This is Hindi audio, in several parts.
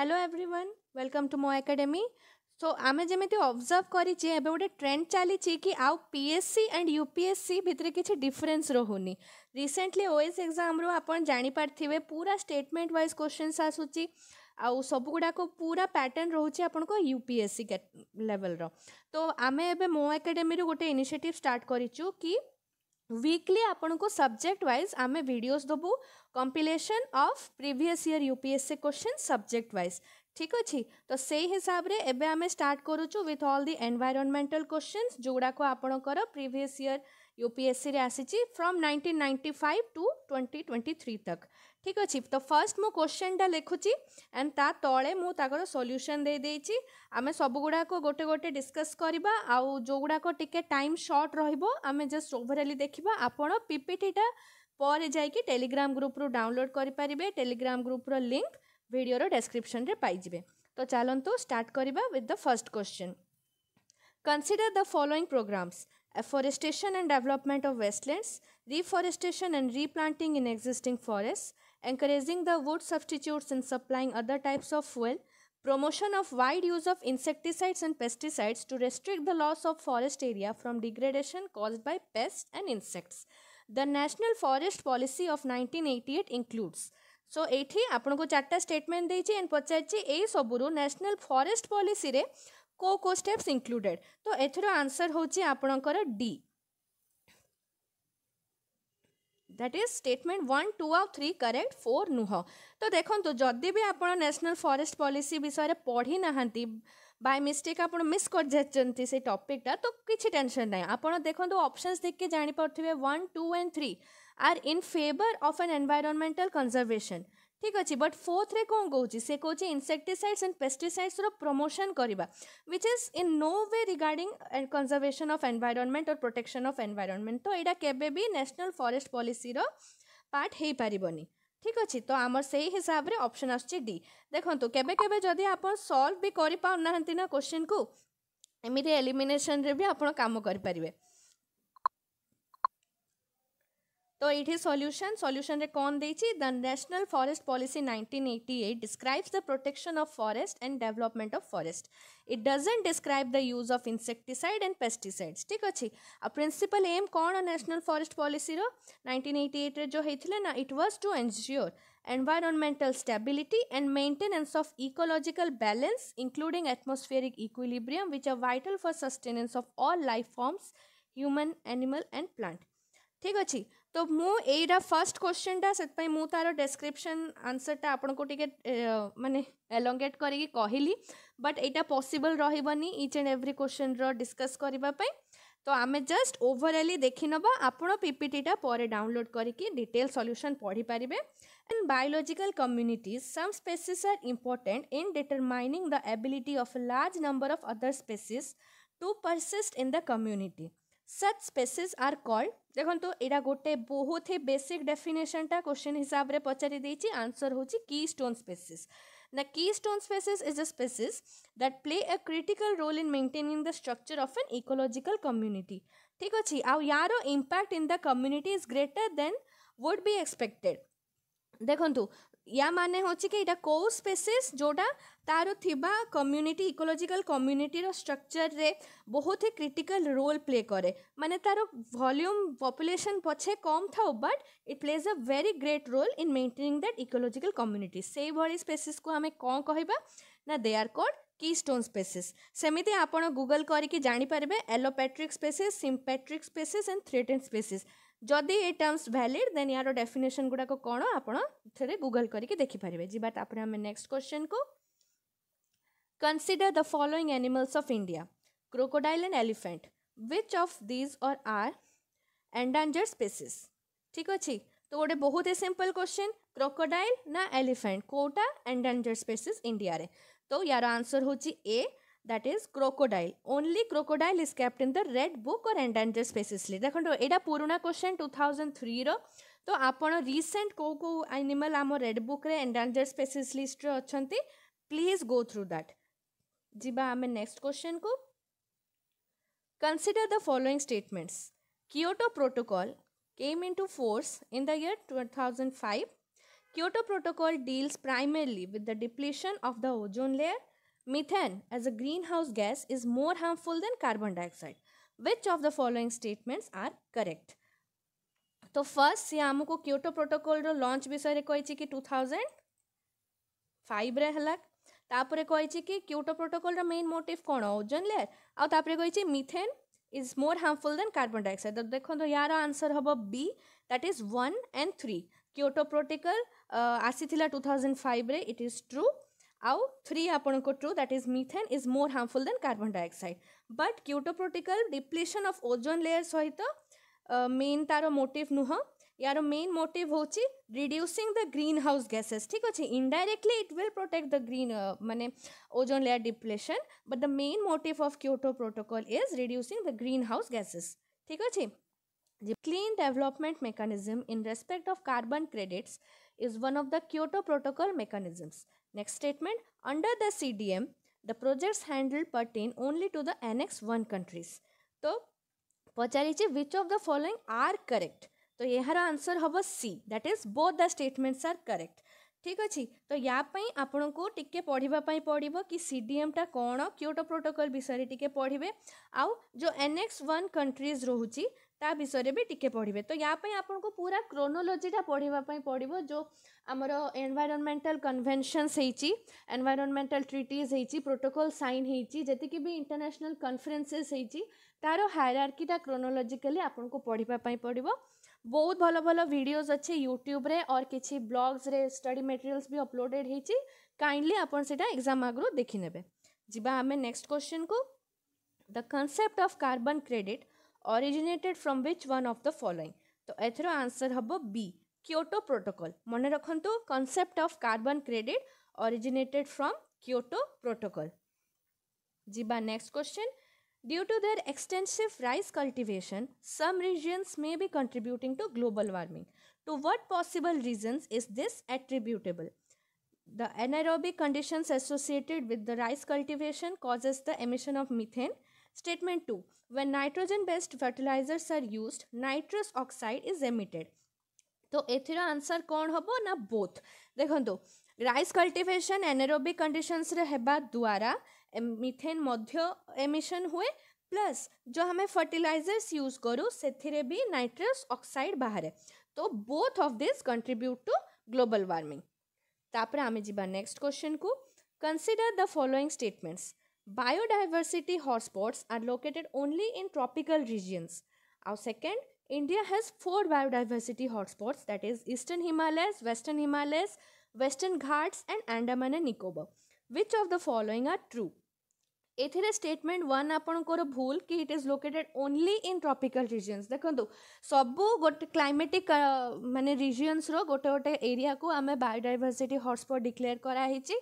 হ্যালো ଏଭ୍ରିୱାନ୍ ୱେଲକମ୍ ଟୁ ମୋ ଏକାଡେମୀ ସୋ ଆମେ ଯେମିତି ଅବଜର୍ଭ କରିଛେ ଏବେ ଗୋଟେ ଟ୍ରେଣ୍ଡ ଚାଲିଛି କି ଆଉ P S C and U P S C ଭିତରେ କିଛି ଡିଫରେନ୍ସ ରହୁନି ରିସେଣ୍ଟଲି ଓ ଏସ୍ ଏକ୍ଜାମ୍ରୁ ଆପଣ ଜାଣିପାରିଥିବେ ପୁରା ଷ୍ଟେଟମେଣ୍ଟ ୱାଇଜ୍ କୋଶ୍ଚିନ୍ସ ଆସୁଛି ଆଉ ସବୁଗୁଡ଼ାକ ପୁରା ପ୍ୟାଟର୍ନ ରହୁଛି ଆପଣଙ୍କ ୟୁ ପି ଏସ୍ ସି ଲେଭେଲ୍ର ତ ଆମେ ଏବେ ମୋ ଏକାଡେମୀରୁ ଗୋଟେ ଇନିସିଏଟିଭ୍ ଷ୍ଟାର୍ଟ କରିଛୁ କି वीकली आपन को सब्जेक्ट वाइज आम भिडस देवु compilation of previous year UPSC question subject wise ठीक अच्छे तो से हिसाब से एवं आम स्टार्ट करुचु with all the environmental question जोगुड़ाक आपणकर प्रिभस इयर यूपीएससी आसी from five to twenty twenty three तक ঠিক ଅଛି ତ ଫାର୍ଷ୍ଟ ମୁଁ କୋଶ୍ଚେନ୍ଟା ଲେଖୁଛି ଆଣ୍ଡ ତା ତଳେ ମୁଁ ତାଙ୍କର ସଲ୍ୟୁସନ୍ ଦେଇଦେଇଛି ଆମେ ସବୁଗୁଡ଼ାକ ଗୋଟେ ଗୋଟେ ଡିସ୍କସ୍ କରିବା ଆଉ ଯେଉଁଗୁଡ଼ାକ ଟିକେ ଟାଇମ୍ ସର୍ଟ ରହିବ ଆମେ ଜଷ୍ଟ ଓଭରାଲି ଦେଖିବା ଆପଣ ପିପିଟିଟା ପରେ ଯାଇକି ଟେଲିଗ୍ରାମ ଗ୍ରୁପରୁ ଡାଉନଲୋଡ଼ କରିପାରିବେ ଟେଲିଗ୍ରାମ ଗ୍ରୁପର ଲିଙ୍କ ଭିଡ଼ିଓର ଡେସ୍କ୍ରିପ୍ସନରେ ପାଇଯିବେ ତ ଚାଲନ୍ତୁ ଷ୍ଟାର୍ଟ କରିବା with the first question consider the following programs afforestation and development of wastelands, reforestation and replanting in existing forests, encouraging the wood substitutes and supplying other types of fuel, promotion of wide use of insecticides and pesticides to restrict the loss of forest area from degradation caused by pests and insects. The National Forest Policy of 1988 includes so एठी आपको चार्टा स्टेटमेंट देती एंड पचार सबुरु न्यासनाल फरेस्ट पलिसी रे को को स्टेप्स इनक्लूडेड तो एथर आंसर हूँ आपणकर D that is statement one two आउ थ्री करेक्ट फोर नुह तो देखो तो, जदि भी आप नेशनल फरेस्ट पॉलिसी विषय पढ़ी ना बाय मिस्टेक आप मिस कर से टपिकटा तो किसी टेनसन ना आप देखो ऑप्शंस तो देख के जानी one two and three are in favour of an environmental conservation ঠিক আছে বট ফোর্থরে কম কৌছি সে কৌছি ইনসেকটিসাইডস এন্ড পেস্টিসাইডসর প্রমোশন করা which is in no way regarding conservation of environment or protection of environment তো এটা কেবে বি ন্যাশনাল ফরেস্ট পলিসির পার্ট হয়ে পারবনি ঠিক ଅଛି ତ ଆମର ସେଇ ହିସାବରେ ଅପସନ୍ ଆସୁଛି ଡି ଦେଖନ୍ତୁ କେବେ କେବେ ଯଦି ଆପଣ ସଲ୍ଭ ବି କରିପାରୁନାହାନ୍ତି ନା କୋଶ୍ଚିନ୍କୁ ଏମିତି ଏଲିମିନେସନ୍ରେ ବି ଆପଣ କାମ କରିପାରିବେ तो it is solution. Solution solution रे कौन देछि the national forest policy 1988 describes the protection of forest and development of forest it doesn't describe the use of insecticide and pesticides ठीक अच्छे आ प्रिंसिपल एम कौन नेशनल फॉरेस्ट पॉलिसी रो 1988 रे जो हेथिले ना it was to ensure environmental stability and maintenance of ecological balance including atmospheric equilibrium which are vital for sustenance of all life forms human animal and plant ठीक तो मुझे फर्स्ट क्वेश्चन टा से मु तार डेस्क्रिप्शन आंसर टा आपन को टिके माने एलोंगेट करी कहली बट एटा पॉसिबल रही इच एंड एवरी क्वेश्चन रो डिस्कस पई तो आम जस्ट ओवरअली देखने नवा पीपीटी टा पर डाउनलोड करके डिटेल सॉल्यूशन पढ़ी पारे and biological communities some species are important in determining the ability of large number of other species to persist in the community such species are called ଦେଖନ୍ତୁ ଏଇଟା ଗୋଟେ ବହୁତ ହି ବେସିକ୍ ଡେଫିନେସନ୍ଟା କ୍ୱେଶ୍ଚିନ୍ ହିସାବରେ ପଚାରି ଦେଇଛି ଆନ୍ସର୍ ହେଉଛି କି keystone species the keystone species is a species that play a critical role in maintaining the structure of an ecological community ଠିକ୍ ଅଛି ଆଉ ୟାର impact in the community is greater than would be expected ଦେଖନ୍ତୁ ୟା ମାନେ ହେଉଛି କି ଏଇଟା କେଉଁ ସ୍ପେସିସ୍ ଯେଉଁଟା ତା'ର ଥିବା କମ୍ୟୁନିଟି ଇକୋଲୋଜିକାଲ କମ୍ୟୁନିଟିର ଷ୍ଟ୍ରକ୍ଚରରେ ବହୁତ ହି କ୍ରିଟିକାଲ ରୋଲ୍ ପ୍ଲେ କରେ ମାନେ ତା'ର ଭଲ୍ୟୁମ୍ ପପୁଲେସନ୍ ପଛେ କମ୍ ଥାଉ but it plays a very great role in maintaining that ecological community ସେଇଭଳି ସ୍ପେସିସ୍କୁ ଆମେ କ'ଣ କହିବା ନା they are called keystone species ସେମିତି ଆପଣ ଗୁଗଲ୍ କରିକି ଜାଣିପାରିବେ allopatric species sympatric species and threaten species जदि ये टर्म्स भैलीड देन यार डेफिनेसन गुड़ाक कौन आपरे गुगल करके देखिपारे जाने नेक्स्ट क्वेश्चन को consider the following animals of India crocodile and elephant which of these और आर एंडेजर स्पेसीस ठीक अच्छे तो गोटे बहुत ही सीम्पल क्वेश्चन क्रोकोडाइल ना एलिफेट कौटा एंडाजर स्पेसीस इंडिया तो यार आंसर हूँ A that is crocodile only crocodile is kept in the red book और एंडेजर स्पेसीस देखो ये पुराणा क्वेश्चन टू थाउजेंड थ्री रो आप रिसेंट कौ कौ एनिमल आम red book endangered species list अच्छा प्लीज गो थ्रू दैट जी आम नेक्स्ट क्वेश्चन को consider the following statements Kyoto protocol came into force in दर two thousand five Kyoto protocol deals primarily with the depletion of the ozone layer Methane as a greenhouse gas is more harmful than carbon dioxide. Which of the following statements are correct? तो फर्स्ट सी आमको क्योटो प्रोटोकॉल रो लॉन्च विषय कही कि टू थाउजेंड फाइव रे हला तापर कही कि क्योटो प्रोटोकल रो मेन मोटिव कौन ओजन लेयर आउ तापर कही methane is more harmful than carbon dioxide तो देखो तो यार आंसर हम B that is one and three Kyoto protocol आसी टू थाउजेंड फाइव रे इट इज ट्रू ଆଉ ଥ୍ରୀ ଆପଣଙ୍କ true that is methane is more harmful than carbon dioxide but Kyoto protocol depletion of ozone layer ସହିତ ମେନ୍ ତା'ର ମୋଟିଭ୍ ନୁହଁ ୟାର ମେନ୍ ମୋଟିଭ୍ ହେଉଛି reducing the greenhouse gases ଠିକ୍ ଅଛି indirectly it will protect the green ମାନେ ozone layer depletion but the main motive of Kyoto protocol is reducing the greenhouse gases ଠିକ୍ ଅଛି clean development mechanism in respect of carbon credits is one of the Kyoto Protocol mechanisms. Next statement, under the CDM, the projects handled pertain only to the Annex 1 countries. तो पचारी चाहिए which of the following are correct तो यार आंसर हम C that is both the statements are correct ठीक अच्छी तो ୟା ପାଇଁ ଆପଣଙ୍କୁ ଟିକେ ପଢ଼ିବା ପାଇଁ ପଡ଼ିବ କି ସି ଡି ଏମ୍ଟା କ'ଣ କ୍ୟୁଟୋ ପ୍ରୋଟୋକଲ୍ ବିଷୟରେ ଟିକେ ପଢ଼ିବେ ଆଉ ଯେଉଁ ଏନ୍ ଏକ୍ସ ୱାନ୍ ता विषय भी टिके पढ़े तो यापाई आपको पूरा क्रोनोलोजीटा पढ़ापी पड़ो जो आम आमर environmental conventions treaties treaties protocol सैन हो होती भी इंटरनेशनल कन्फरेन्सेस तार हायरकीटा क्रोनोलोजिकाली आपको पढ़ापी पड़ो बहुत भल भल भिडज अच्छे यूट्यूब और किसी ब्लग्स स्टडी मेटेरियल्स भी अपलोडेड होइंडली आपटा एक्जाम आगु देखने जावा आम नेक्स्ट क्वेश्चन को the concept of carbon credit originated from which one of the following તો એથર answer, હબ B, Kyoto Protocol. મને concept of carbon credit originated from Kyoto Protocol. Jiba next question. Due to their extensive rice cultivation, some regions may be contributing to global warming. To what possible reasons is this attributable? The anaerobic conditions associated with the rice cultivation causes the emission of methane Statement 2. When nitrogen-based fertilizers are used, nitrous oxide is emitted. तो एथर आंसर कौन हम ना बोथ देखो राइस कल्टिवेशन एनेरोबिक कंडीशनस द्वारा मिथेन एमिशन हुए प्लस जो हमें फर्टिलाइजर्स यूज करूँ से भी नाइट्रस ऑक्साइड बाहर तो both of this contribute to global warming तापर आम जी नेक्स्ट क्वेश्चन को consider the following statements Biodiversity hotspots are located only in tropical regions. Our second, India has four biodiversity hotspots that is Eastern Himalayas, Western Himalayas, Western Ghats and Andaman and Nicobar. Which of the following are true? ଏଥିରେ ଷ୍ଟେଟମେଣ୍ଟ ୱାନ୍ ଆପଣଙ୍କର ଭୁଲ କି it is located only in tropical regions ଦେଖନ୍ତୁ ସବୁ ଗୋଟେ କ୍ଲାଇମେଟିକ୍ गोट ରିଜିଅନ୍ସର ଗୋଟେ ଗୋଟେ ଏରିଆକୁ ଆମେ ବାୟୋଡାଇଭର୍ସିଟି ହଟ୍ସ୍ପଟ୍ ଡିକ୍ଲେୟାର କରାହେଇଛି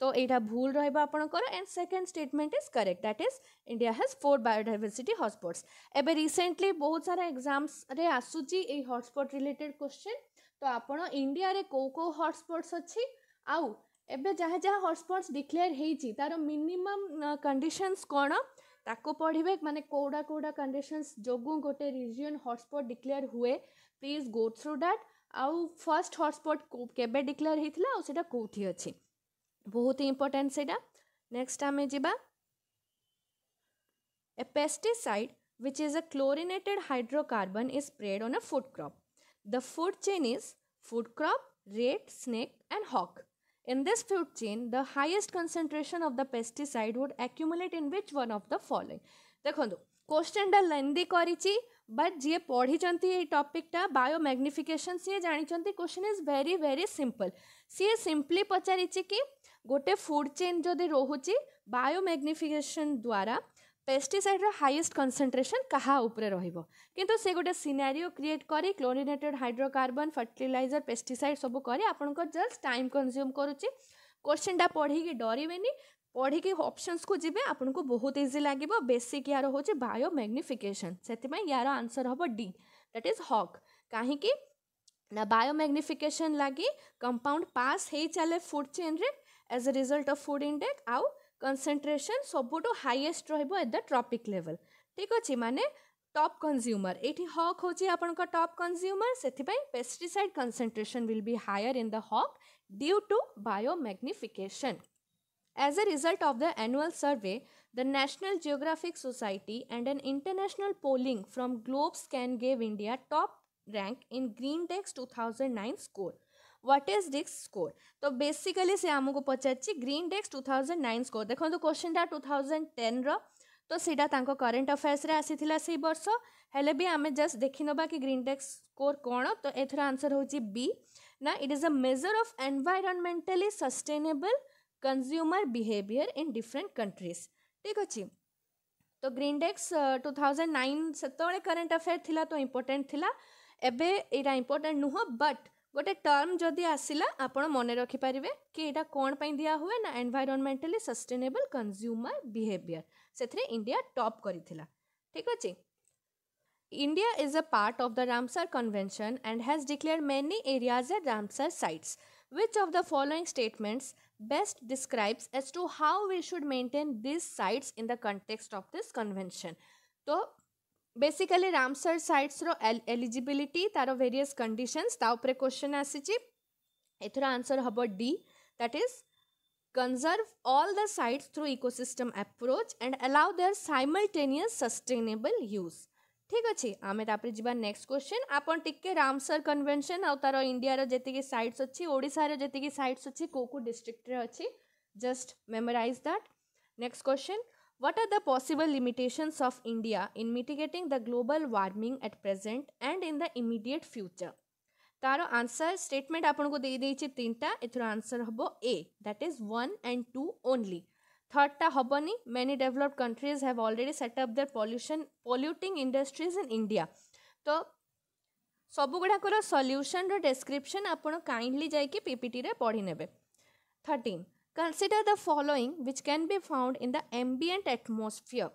તો એટા ભૂલ રહીબ આપણકર and second statement is correct that is India has four biodiversity hotspots એબે રિસેન્ટલી બહુ સારા એક્ઝામ્સરે આସୁଛି ଏଇ ହଟସ୍ପଟ୍ ରିଲେଟେଡ୍ କ୍ୱେଶ୍ଚନ୍ ତ ଆପଣ ଇଣ୍ଡିଆରେ କେଉଁ କେଉଁ ହଟସ୍ପଟ୍ସ ଅଛି ଆଉ ଏବେ ଯାହା ଯାହା ହଟସ୍ପଟ୍ସ ଡିକ୍ଲେୟାର୍ ହେଇଛି ତା'ର ମିନିମମ୍ କଣ୍ଡିସନ୍ସ କ'ଣ ତାକୁ ପଢ଼ିବେ ମାନେ କେଉଁଟା କେଉଁଟା କଣ୍ଡିସନ୍ସ ଯୋଗୁଁ ଗୋଟେ ରିଜିଅନ୍ ହଟସ୍ପଟ୍ ଡିକ୍ଲେୟାର୍ ହୁଏ ପ୍ଲିଜ୍ ଗୋ ଥ୍ରୁ ଡାଟ୍ ଆଉ ଫାର୍ଷ୍ଟ ହଟସ୍ପଟ୍ କେବେ ଡିକ୍ଲେୟାର୍ ହେଇଥିଲା ଆଉ ସେଇଟା କେଉଁଠି ଅଛି बहुत ही इम्पोर्टाट से नेक्स्ट आम जा pesticide which is a chlorinated hydrocarbon is spread on a food crop the food chain is food crop rat snake and hawk in this food chain the highest concentration of the pesticide would accumulate in which one of the following देखो क्वेश्चनटा लेंदी कर बट जी पढ़ी ये टॉपिकटा बायो मैग्निफिकेशन सी जानते question is very very simple सी सिंपली पचारि कि गोटे फुड चेन जदि रोचे बायोमैग्निफिकेसन द्वारा पेस्टिसाइड्र हाइएस्ट कनसेंट्रेसन क्या रो कितु से गोटे सिनेरियो क्रिएट कर क्लोरीनेटेड हाइड्रोकार्बन फर्टिलाइजर पेस्टिसाइड सब कर आपण जस्ट टाइम कंज्यूम करुच्चे क्वेश्चनटा पढ़ी डरवे पढ़ी ऑप्शंस को जी आपको को बहुत इजी लगे बेसिक यार हूँ बायो से यार आंसर हम डी दैट इज हक कहीं ना बायो मैग्निफिकेसन कंपाउंड पास हो चले फुड चेन रे as a result of food index, our concentration ସବୁଠୁ highest ରହିବ at the tropic level ଠିକ୍ top consumer. ଟପ୍ କନ୍ଜ୍ୟୁମର୍ ଏଇଠି ହକ୍ ହେଉଛି ଆପଣଙ୍କ ଟପ୍ କନ୍ଜ୍ୟୁମର୍ ସେଥିପାଇଁ pesticide concentration will be higher in the hawk due to biomagnification As a result of the annual survey, the National Geographic Society and an international polling from GlobeScan gave India top rank in Greendex 2009 score. What is dex score तो बेसिकली से आमको पचार Greendex two thousand nine score देखो क्वेश्चन क्वेश्चनटा टू थाउजेंड टेन रो तो सीटा करेन्ट अफेयर्स आसी से वर्ष हेले भी आम जस्ट देखने कि ग्रीन डेक्स स्कोर कौन तो एथर आंसर हूँ बी ना इट इज तो a measure of environmentally sustainable consumer behaviour in different countries ठीक अच्छे तो Greendex two thousand nine से करेन्ट अफेयर थी तो इम्पोर्टाट थी एवं यहाँ इम्पोर्टाट नुह बट गोटे टर्म जदि आसला आपड़ मन रखिपर कि यहाँ कौन पर दिया हुए ना एनवैरमेंटाली सस्टेनेबल कंज्यूमर बिहेवियर से इंडिया टप कर ठीक अच्छे India is a part of the Ramsar convention and has declare many areas as Ramsar sites which of the following statements best describes as to how we should maintain this sites in the context of this convention तो बेसिकाली रामसर साइट्सर एलिजिबिलिटी तार भेरीयस कंडीशनस ताऊपर क्वेश्चन आसीची एथर आंसर हम D that is conserve all the sites through ecosystem approach and allow their simultaneous sustainable use ঠিক আছে আমি তাপরে যা নেক্সট কোশ্চেন আপনার টিকি রামসর কনভেনশন আার ইন্ডিয়ার যেত সাইটস অছি ওড়শার যেত সাইটস অছি কেউ কেউ ডিস্ট্রিক্টরে অছি just memorise that next question What are the possible limitations of India in mitigating the global warming at present and in the immediate future? तार आंसर स्टेटमेंट आपको दे देचे तीन टा एथर आंसर हम A that is one and two only थर्डटा टा हबनी many developed countries have already set up their pollution polluting industries in India तो सबुगुड़ाकर सल्यूशन रेस्क्रिपन आपड़ काइंडली जाकि पीपीटी पढ़ी ने thirteen Consider the following which can be found in the ambient atmosphere.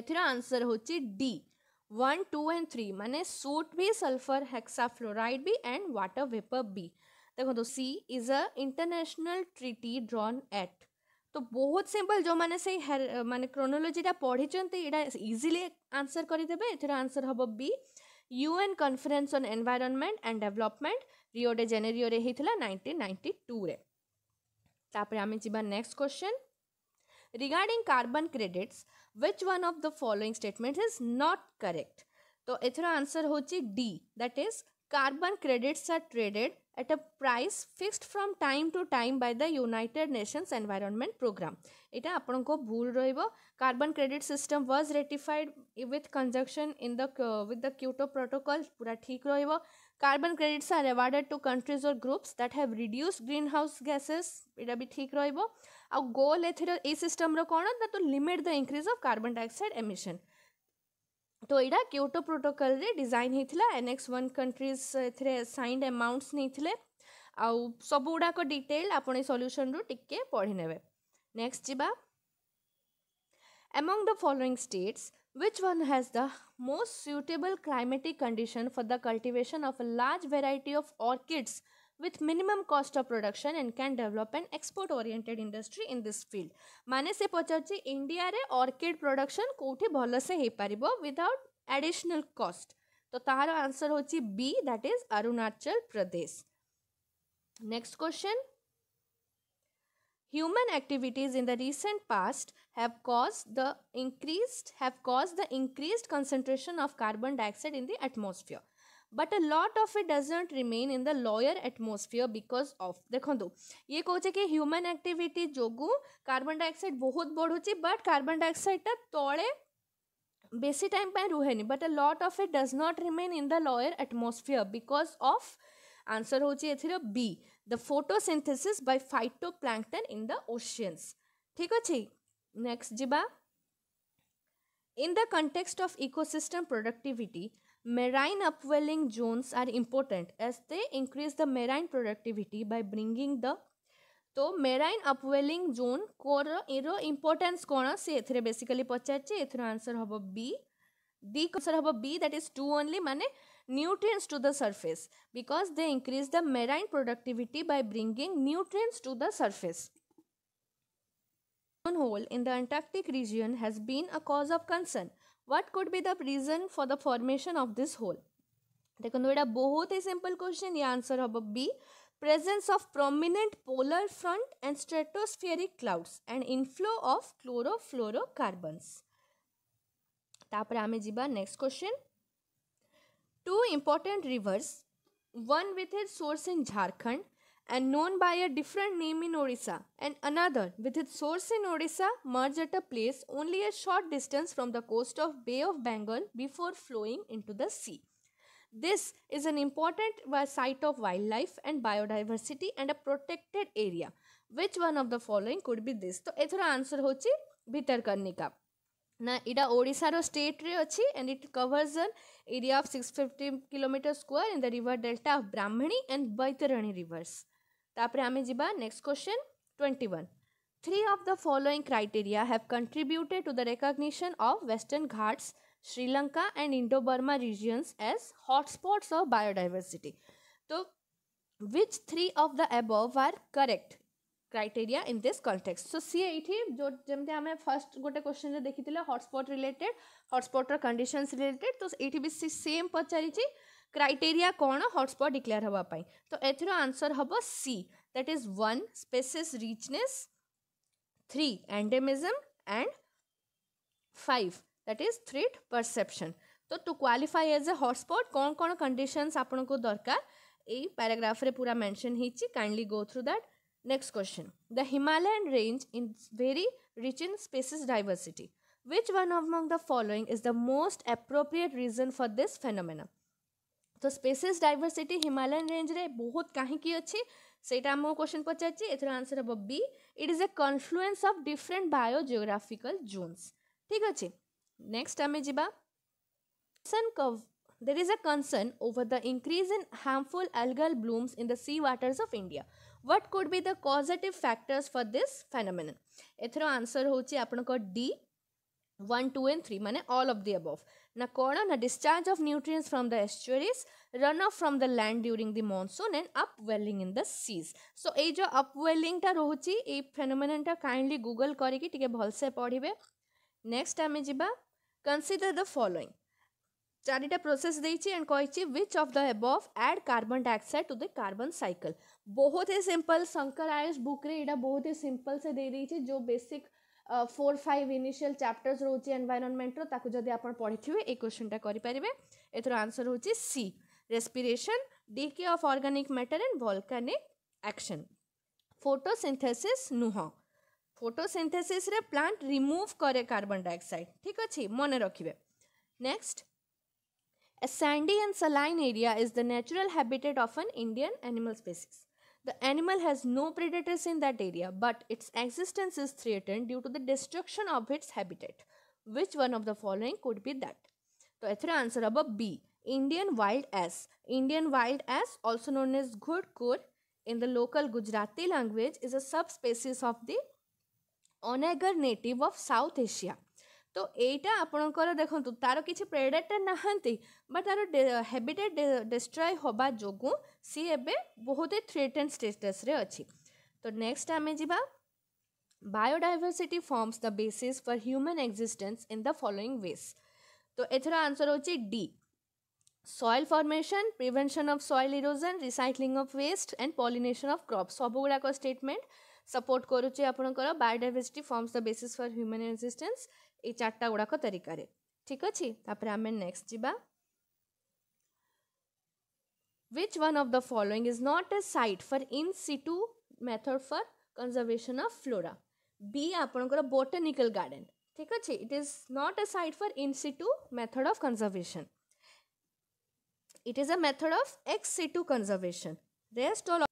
एथर आंसर होची डी 1 2 एंड 3 माने सोट भी सल्फर हेक्साफ्लोराइड भी एंड वाटर वेपर भी देखो तो C is a international treaty drawn at तो बहुत सिंपल जो मैंने से माने क्रोनोलोजीटा पढ़ी यहाँ इजिली आंसर करदे एथर आंसर हम B UN conference on environment and development Rio de Janeiro रे होता नाइंटीन नाइंटी टू रे तापर आम जा next question regarding carbon credits which one of the following statement is not correct तो एथर आंसर हो D that is carbon credits are traded at a price fixed from time to time by the United Nations environment programme यहाँ आपण को भूल रार्बन credit system was ratified with conjunction in the with the Kyoto protocol पूरा ठीक रहा carbon credits are awarded to countries और groups that have reduce greenhouse gases यहाँ भी ठीक रोब आ गोल एथर ए सिस्टम कौन ना तो limit the increase of carbon dioxide emission तो यहाँ क्योटो प्रोटोकल डिजाइन होता annex one countries assigned amounts नहीं सबूक डिटेल आप सल्यूशन रू टे पढ़ी नेक्स्ट जावा among the following states Which one has the most suitable climatic condition for the cultivation of a large variety of orchids with minimum cost of production and can develop an export oriented industry in this field माने से पचारछि इंडिया रे ऑर्किड प्रोडक्शन कोठी भल से हे पारिबो विदाउट एडिशनल कॉस्ट तो तार आंसर होछि B that is Arunachal Pradesh next question human activities in the recent past have caused the increased have caused the increased concentration of carbon dioxide in the atmosphere but a lot of it doesn't remain in the lower atmosphere because of dekhantu ye kouche ki human activity jogu carbon dioxide bahut badhuchi but carbon dioxide ta tole बेसी टाइम पर रुहे but a lot of it does not remain in the lower atmosphere because of answer answer होची एथिरो B the photosynthesis by phytoplankton in the oceans ঠিক আছে নেক্সট যা in the context of ecosystem productivity marine upwelling zones are important as they increase the marine productivity by bringing the तो मेराइन अपवेलिंग जोन कोर एर इम्पोर्टान्स कौन से एथरे बेसिकली पचारे एथर आंसर हम बी डी आंसर हम B that is two only माने nutrients to the surface because they increase the marine productivity by bringing nutrients to the surface. Hole in the Antarctic region has been a cause of concern. What could be the reason for the formation of this hole? देखो बेटा बहुत ही सिंपल क्वेश्चन ये आंसर हम B presence of prominent polar front and stratospheric clouds and inflow of chlorofluorocarbons. তারপরে আমি যা next question two important rivers, one with its source in Jharkhand and known by a different name in Orissa, and another with its source in Odisha, merge at a place only a short distance from the coast of Bay of Bengal before flowing into the sea. This is an important site of wildlife and biodiversity and a protected area. Which one of the following could be this? So, ये थोड़ा आंसर Karnika. करने का ନା ଏଇଟା ଓଡ଼ିଶାର ଷ୍ଟେଟ୍ରେ ଅଛି and it covers an area of six fifty kilometre square in the river delta of Brahmani and Baitarani rivers ତାପରେ ଆମେ ଯିବା next question twenty one Three of the following criteria have contributed to the recognition of Western Ghats, Sri Lanka and Indo-Burma regions as hotspots of biodiversity. So, which three of the above are correct criteria in this context so सी ये जो जमी आम फर्स्ट गोटे क्वेश्चन देखी हटस्पट रिलेटेड हटस्पटर कंडीशन रिलेटेड तो ये भी सी सेम पचारि क्राइटेरिया कौन हटस्पट डिक्लेयर हाँपाई तो एथर आंसर हम C that is one species richness three endemism and five that is three perception तो to qualify as a hotspot कौन कौन कंडीशन आपको दरकार यही पाराग्राफ्रे पूरा मेनशन होइए kindly go through that Next question. The Himalayan range is very rich in species diversity. Which one among the following is the most appropriate reason for this phenomenon? So, species diversity Himalayan range is very rich सेटा मो क्वेश्चन पचाची एथरो आंसर हबो B it is a a of different biogeographical zones ठीक अछि नेक्स्ट आमे जिबा सन कव there is a concern over the increase in harmful algal blooms in the sea waters what could be the causative factors for this phenomenon ଏଥର answer ହେଉଛି ଆପଣଙ୍କ D 1 2 and 3 माने all of the above ना कोण ना discharge of nutrients from the estuaries runoff from the land during the monsoon and upwelling in the seas so ए जो upwelling टा रोची ए phenomenon टा kindly google करेगी ठीक है भल से पढ़िबे next आमे जिबा consider the following चारिटा प्रोसेस देइछि एंड कहिछि which of the above add carbon dioxide to the carbon cycle बहुत ही सिंपल शंकर आयुष बुकरे यहाँ बहुत ही सिंपल से दे देई जो basic four five initial chapters रोचे एनवायरमेंटर ताकू जदि आप पढ़ी ए क्वेश्चनटा करें एथर आंसर हूँ C respiration decay of organic matter and volcanic action photosynthesis नुह फोटोसिंथेसिस रे प्लांट रिमूव करे कार्बन डाइऑक्साइड ठीक अच्छे मन रखिए next a sandy and saline area is the natural habitat of an Indian animal species. The animal has no predators in that area, but its existence is threatened due to the destruction of its habitat. Which one of the following could be that? So, ethra answer above B. Indian wild ass. Indian wild ass, also known as ghudkur, in the local Gujarati language, is a subspecies of the onager native of South Asia. ତ ଏଇଟା ଆପଣଙ୍କର ଦେଖନ୍ତୁ ତା'ର କିଛି ପ୍ରେଡ଼େଟର୍ ନାହାନ୍ତି ବା ତା'ର ହେବିଟେଟ୍ ଡେଷ୍ଟ୍ରୟ ହେବା ଯୋଗୁଁ ସିଏ ଏବେ ବହୁତ ଥ୍ରେଟେନ୍ ଷ୍ଟେଟସ୍ରେ ଅଛି ତ ନେକ୍ସଟ ଆମେ ଯିବା biodiversity forms the basis for human existence in the following ways ତ ଏଥିର ଆନ୍ସର୍ ହେଉଛି D soil formation prevention of soil erosion recycling of waste and pollination of crop ସବୁଗୁଡ଼ାକ ଷ୍ଟେଟମେଣ୍ଟ ସପୋର୍ଟ କରୁଛି ଆପଣଙ୍କର biodiversity forms the basis for human existence ये चार्टा गुड़ाक तरिकार ठीक अच्छे तापर आम नेक्स्ट जीवा which one of the following is not a site for in situ method for conservation of flora B आप बोटनिकल गार्डेन ठीक अच्छे it is not a site for in situ method of conservation it is a method of ex situ conservation rest all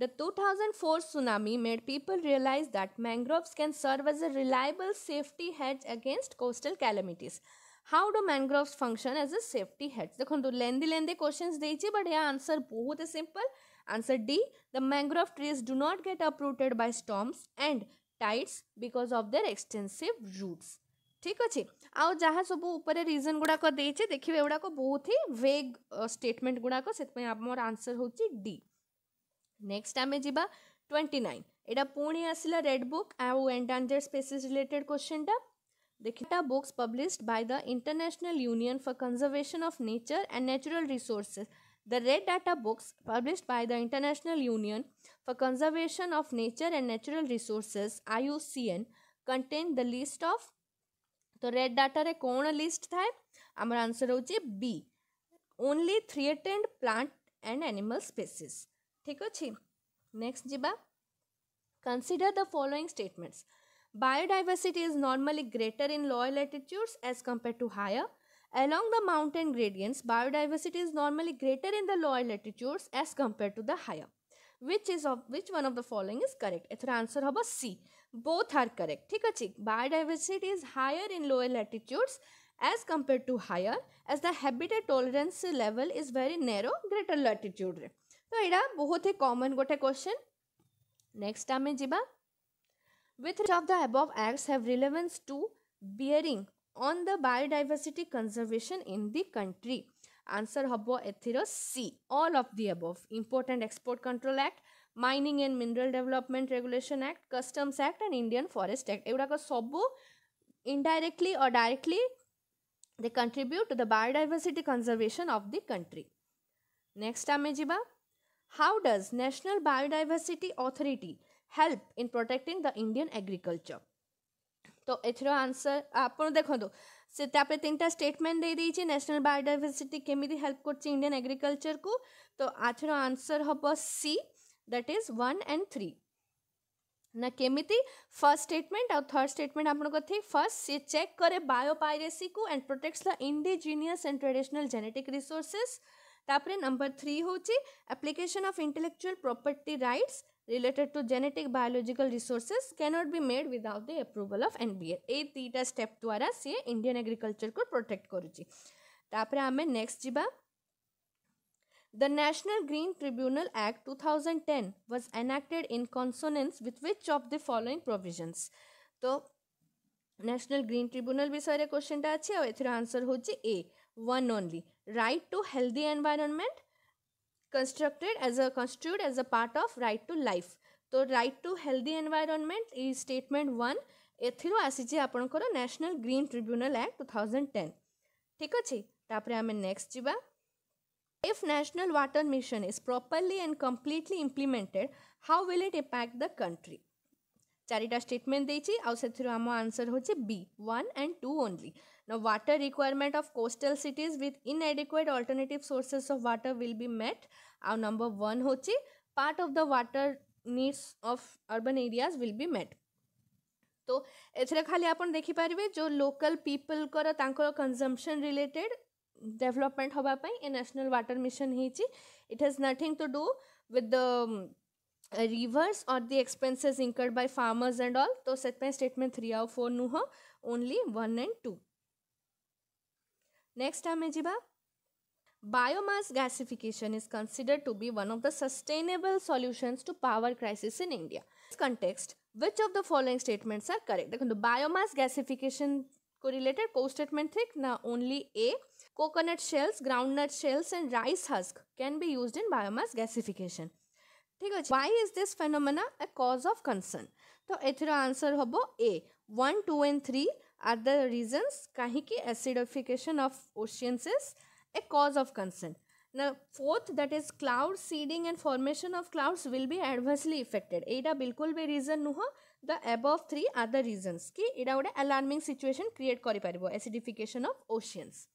The 2004 tsunami made people realize that mangroves can serve as a reliable safety hedge against coastal calamities. How do mangroves function as a safety hedge? देखो लेंदी लेंदी दे देती बट यहाँ आंसर बहुत ही simple answer D the mangrove trees do not get uprooted by storms and tides because of their extensive roots ठीक अच्छे आउ जहाँ सब उपर रिजन गुड़ाक देखिए एगुड़ाक बहुत ही वेग स्टेटमेंट गुड़ाक मोर आंसर हूँ डी नेक्स्ट आम जा ट्वेंटी नाइन यहाँ पुणी आसला रेड बुक आउ एंडांजर्ड स्पेसीज रिलेटेड क्वेश्चन टा देखा books published by the International Union for Conservation of Nature and Natural Resources The Red Data books published Union the International Union Nature and of Nature I U C N contain the list of तो रेड डाटा रे कौन लिस्ट थाए आमर आंसर हूँ B only threatened plant and animal species ठीक अच्छे नेक्स्ट जीबा consider the following statements biodiversity is normally greater in lower latitudes as compared to higher along the mountain gradients biodiversity is normally greater in the lower latitudes as compared to the higher which is of which one of the following is correct एथर आंसर हम सी बोथ आर करेक्ट ठीक अच्छे biodiversity is higher in lower latitudes as compared to higher as the habitat tolerance level is very narrow greater लैटिट्यूड्रे তো ଏଇଟା ବହୁତ ହି କମନ୍ ଗୋଟେ କ୍ୱେଶ୍ଚନ୍ ନେକ୍ସଟ ଆମେ ଯିବା with of the above acts have relevance to bearing on the biodiversity conservation in the country answer hobo ethiro c all of the above important export control act mining and mineral development regulation act customs act and indian forest act euda ko sabu indirectly or directly they contribute to the biodiversity conservation of the country next ame jiba How does National Biodiversity Authority help in protecting the Indian agriculture? तो एथर आंसर आप देखो तो, से तापर तीन टाइम स्टेटमेंट दे दी नेशनल बायोडाइवर्सिटी केमी हेल्प कर इंडियन एग्रीकल्चर को तो आर आंसर हम C that is one and three ना केमी फर्स्ट स्टेटमेंट और थर्ड स्टेटमेंट आप फर्स्ट सी चेक करे बायोपायरेसी को and protects the indigenous and traditional genetic resources তারপরে নাম্বার থ্রি হচ্ছে application of intellectual property rights related to genetic biological resources cannot be made without the approval of NBA এই দুইটা স্টেপ দ্বারা সি ইন্ডিয়ান এগ্রিকলচর কু প্রোটেক্ট করুচি তাপরে আমি নেক্সট যা The National Green Tribunal Act 2010 was enacted in consonance with which of the following provisions? तो नेशनल ग्रीन ट्रिब्यूनल विषय क्वेश्चन अच्छे आंसर हूँ A one only right to healthy environment constructed as a construed as a part of right to life तो राइट टू हेल्दी एनवायरनमेंट इ स्टेटमेंट वन एथिरु आसीजे आपणकर national green tribunal act two thousand ten ठीक अच्छे तापर आम नेक्स्ट जावा if national water mission is properly and completely implemented how will it impact the country चारिटा स्टेटमेंट देइछि आउ सेथिरु आम आंसर होछि बी 1 एंड 2 ओनली Now water requirement of coastal cities with inadequate alternative sources of water will be met. Our number one hochi part of the water needs of urban areas will be met. तो एथरे खाली आपण देखि पारिबे जो लोकल पीपल कर तांकर कंजम्पशन रिलेटेड डेवलपमेंट होबा पई ए नेशनल वाटर मिशन हेची it has nothing to do with the rivers और the expenses incurred by farmers and all तो से स्टेटमेंट थ्री आउ फोर नुह only one and two Next time, Ajiba, Biomass gasification is considered to be one of the sustainable solutions to power crisis in India. In this context, which of the following statements are correct? The biomass gasification correlated co statement thick now only A. Coconut shells, groundnut shells and rice husk can be used in biomass gasification. Why is this is a cause of concern? So, concern answer এর আনসর হব A one two other reasons kahiki acidification of oceans is a cause of concern. Now fourth that is cloud seeding and formation of clouds will be adversely affected. एटा बिल्कुल भी reason नुह the above three are the reasons कि एटा गोटे alarming situation create करि पारिबो acidification of oceans.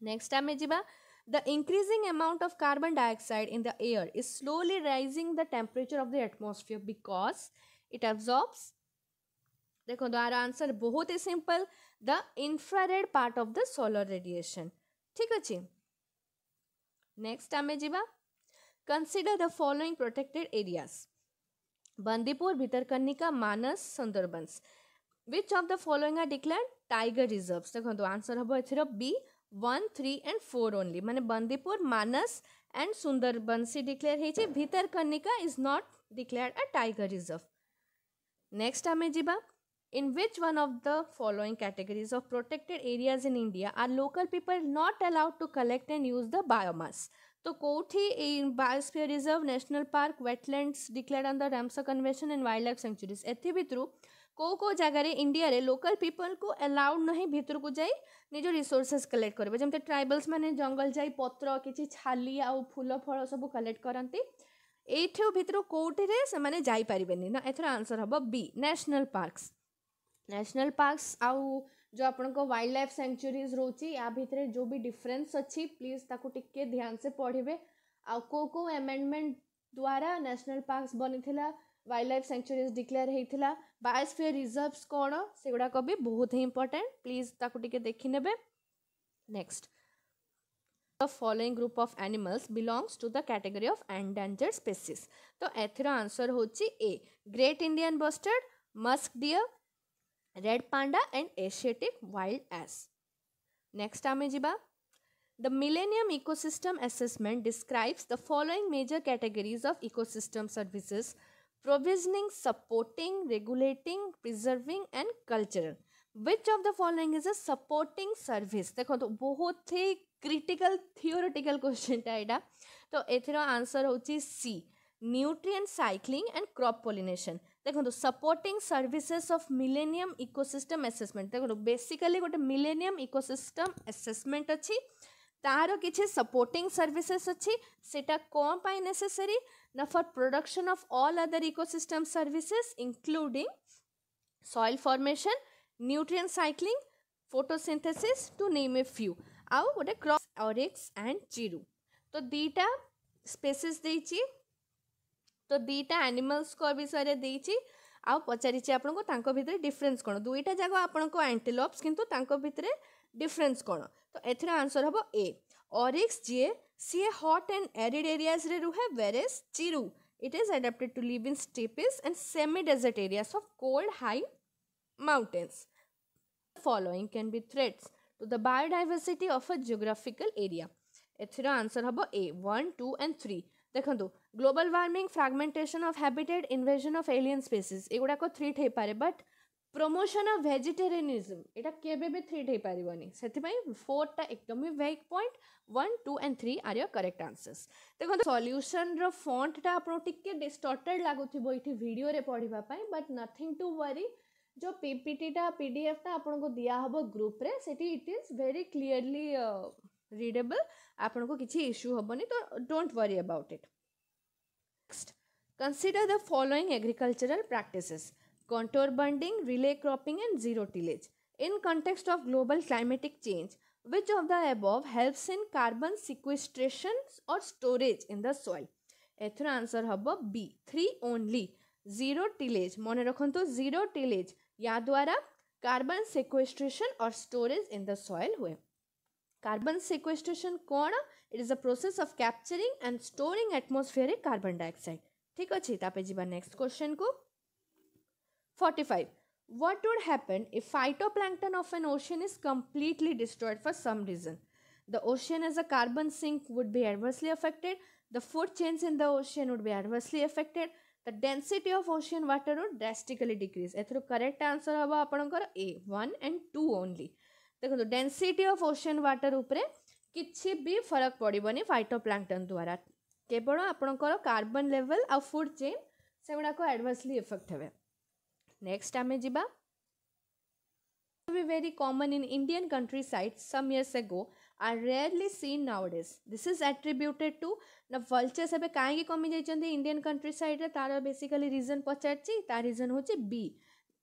Next time जिबा the increasing amount of carbon dioxide in the air is slowly raising the temperature of the atmosphere because it absorbs देखो तो आर आंसर बहुत ही simple the infrared part of the solar radiation ठीक अच्छे नेक्स्ट आम जा consider the following protected areas Bandipur Bhitarkanika Manas Sundarbans which of the following are declared tiger reserve देखो तो आंसर हम एर B one three and four only मैंने बंदीपुर मानस एंड सुंदरबंसी डिक्लेयर होती is not declare a tiger reserve next आम जा in which one of the following categories of protected areas in India are local people not allowed to collect and use the biomass? तो कोट ही biosphere reserve national park wetlands declare under Ramsar convention and wild life sanctuaries ए को को जगह इंडिया रे लोकल पीपल को अलाउड नहीं भितर को जाई निजो रिसोर्सेस कलेक्ट करेंगे जमी ट्राइबल्स मैंने जंगल जाए पत्र किसी छाली आउ फूल फल सब कलेक्ट करती यूँ भितर कौटे से जापरि ना एथर आंसर हम B national parks national parks आउ जो आप वाइल्ड लाइफ सैंचुरीज रोच या भितर जो भी डिफरेन्स अच्छी प्लीज ताक ध्यान से पढ़े आउ को को एमेंडमेंट द्वारा नेशनल पार्कस बनी वाइल्ड लाइफ सैंचुरीज डिक्लेयर होता बायोस्फीयर रिजर्वस कौन से गुड़ाक भी बहुत ही इम्पोर्टाट प्लीज ताक देखने next the following group of animals belongs to the category of endangered species तो एथर आंसर हो great Indian bustard musk deer red panda and Asiatic wild ass next आम जी the millennium system assessment describes the following major categories of system services provisioning supporting regulating preserving and cultural which of the following is a supporting service देखो तो बहुत ही क्रिटिकल थियोरेटिकल क्वेश्चन टाइटा तो एथर आंसर हूँ C nutrient cycling and crop pollination देखो supporting services of millennium ecosystem assessment देखो बेसिकली तो गोटे मिलेनियम इकोसिस्टम एसेसमेंट अच्छी तार किसी सपोर्टिंग सर्विसेस अच्छी से नेसेसरी ना for production of all other ecosystem services including soil formation nutrient cycling photosynthesis to name a few आउ गोटे क्रॉस ऑरिक्स एंड चीरू तो दीटा स्पेसीस्ट तो दुईटा एनिमल्स को विषय दे आउ पचारिचे आपको भितर डिफरेन्स कौन दुईटा जाक आपको आंटिलप्स किंतु तांको भितर डिफरेन्स कौन तो एर आंसर हम ए ओरिक्स जी सी हॉट एंड एरिड एरियाज रे रुहे वेरेस चिरु it is adapted to live in steppes and semi desert areas of cold high mountains The can be threats to the the of a geographical area area. एथर आंसर हम A one two and three ଦେଖନ୍ତୁ global warming fragmentation of habitat invasion of alien species ଏଗୁଡ଼ାକ ଥ୍ରିଟ୍ ହେଇପାରେ ବଟ୍ ପ୍ରମୋସନ୍ ଅଫ୍ ଭେଜିଟେରିଆନିଜମ୍ ଏଇଟା କେବେ ବି ଥ୍ରିଟ୍ ହେଇପାରିବନି ସେଥିପାଇଁ ଫୋର୍ଥଟା ଏକଦମ ବି vague point one two and three are your correct answers ଦେଖନ୍ତୁ ସଲ୍ୟୁସନ୍ର ଫଣ୍ଟଟା ଆପଣ ଟିକେ ଡିଷ୍ଟର୍ଟେଡ଼୍ ଲାଗୁଥିବ ଏଇଠି ଭିଡ଼ିଓରେ ପଢ଼ିବା ପାଇଁ ବଟ୍ ନଥିଙ୍ଗ ଟୁ ୱାରି जो पीपीटीटा पीडीएफटा आपको दिया ग्रुप रे सेठी it is very clearly readable आपको किसी इश्यू हेनी तो don't worry about it next consider the following agricultural practices contour bunding relay cropping and zero tillage in context of global climatic change which of the above helps in carbon sequestration और स्टोरेज इन द सॉइल एथर आंसर हम B three only zero tillage मन रखु जीरो टिलेज या द्वारा कार्बन सिक्वेस्ट्रेशन और स्टोरेज इन द सॉइल हुए Carbon sequestration କ'ଣ It is a process of capturing and storing atmospheric carbon dioxide. Dioxide ଠିକ୍ ଅଛି ତାପରେ ଯିବା ନେକ୍ସଟ କ୍ୱେଶ୍ଚନକୁ forty what would happen if phytoplankton of an ocean is completely destroyed for some reason the ocean as a carbon sink would be adversely affected the food chains in the ocean would be adversely affected the density of ocean water would drastically decrease ଏଥିରୁ correct answer ହେବ ଆପଣଙ୍କର a 1 and 2 only देख डेनसीटी अफ ओसन व्टर उपर कि भी फरक पड़े फाइटो प्लांटन द्वारा केवल आपणकर कार्बन लेवल आ फुड चेन से गुड़ाक एडभर्सली इफेक्ट हे नेक्स्ट आम जा very common in Indian countryside some years ago are rarely seen nowadays this is attributed to ना वल्चर्स एवं कहीं कमी जाइए इंडियन कंट्री साइड तार बेसिकली रिजन पचार रिजन हूँ B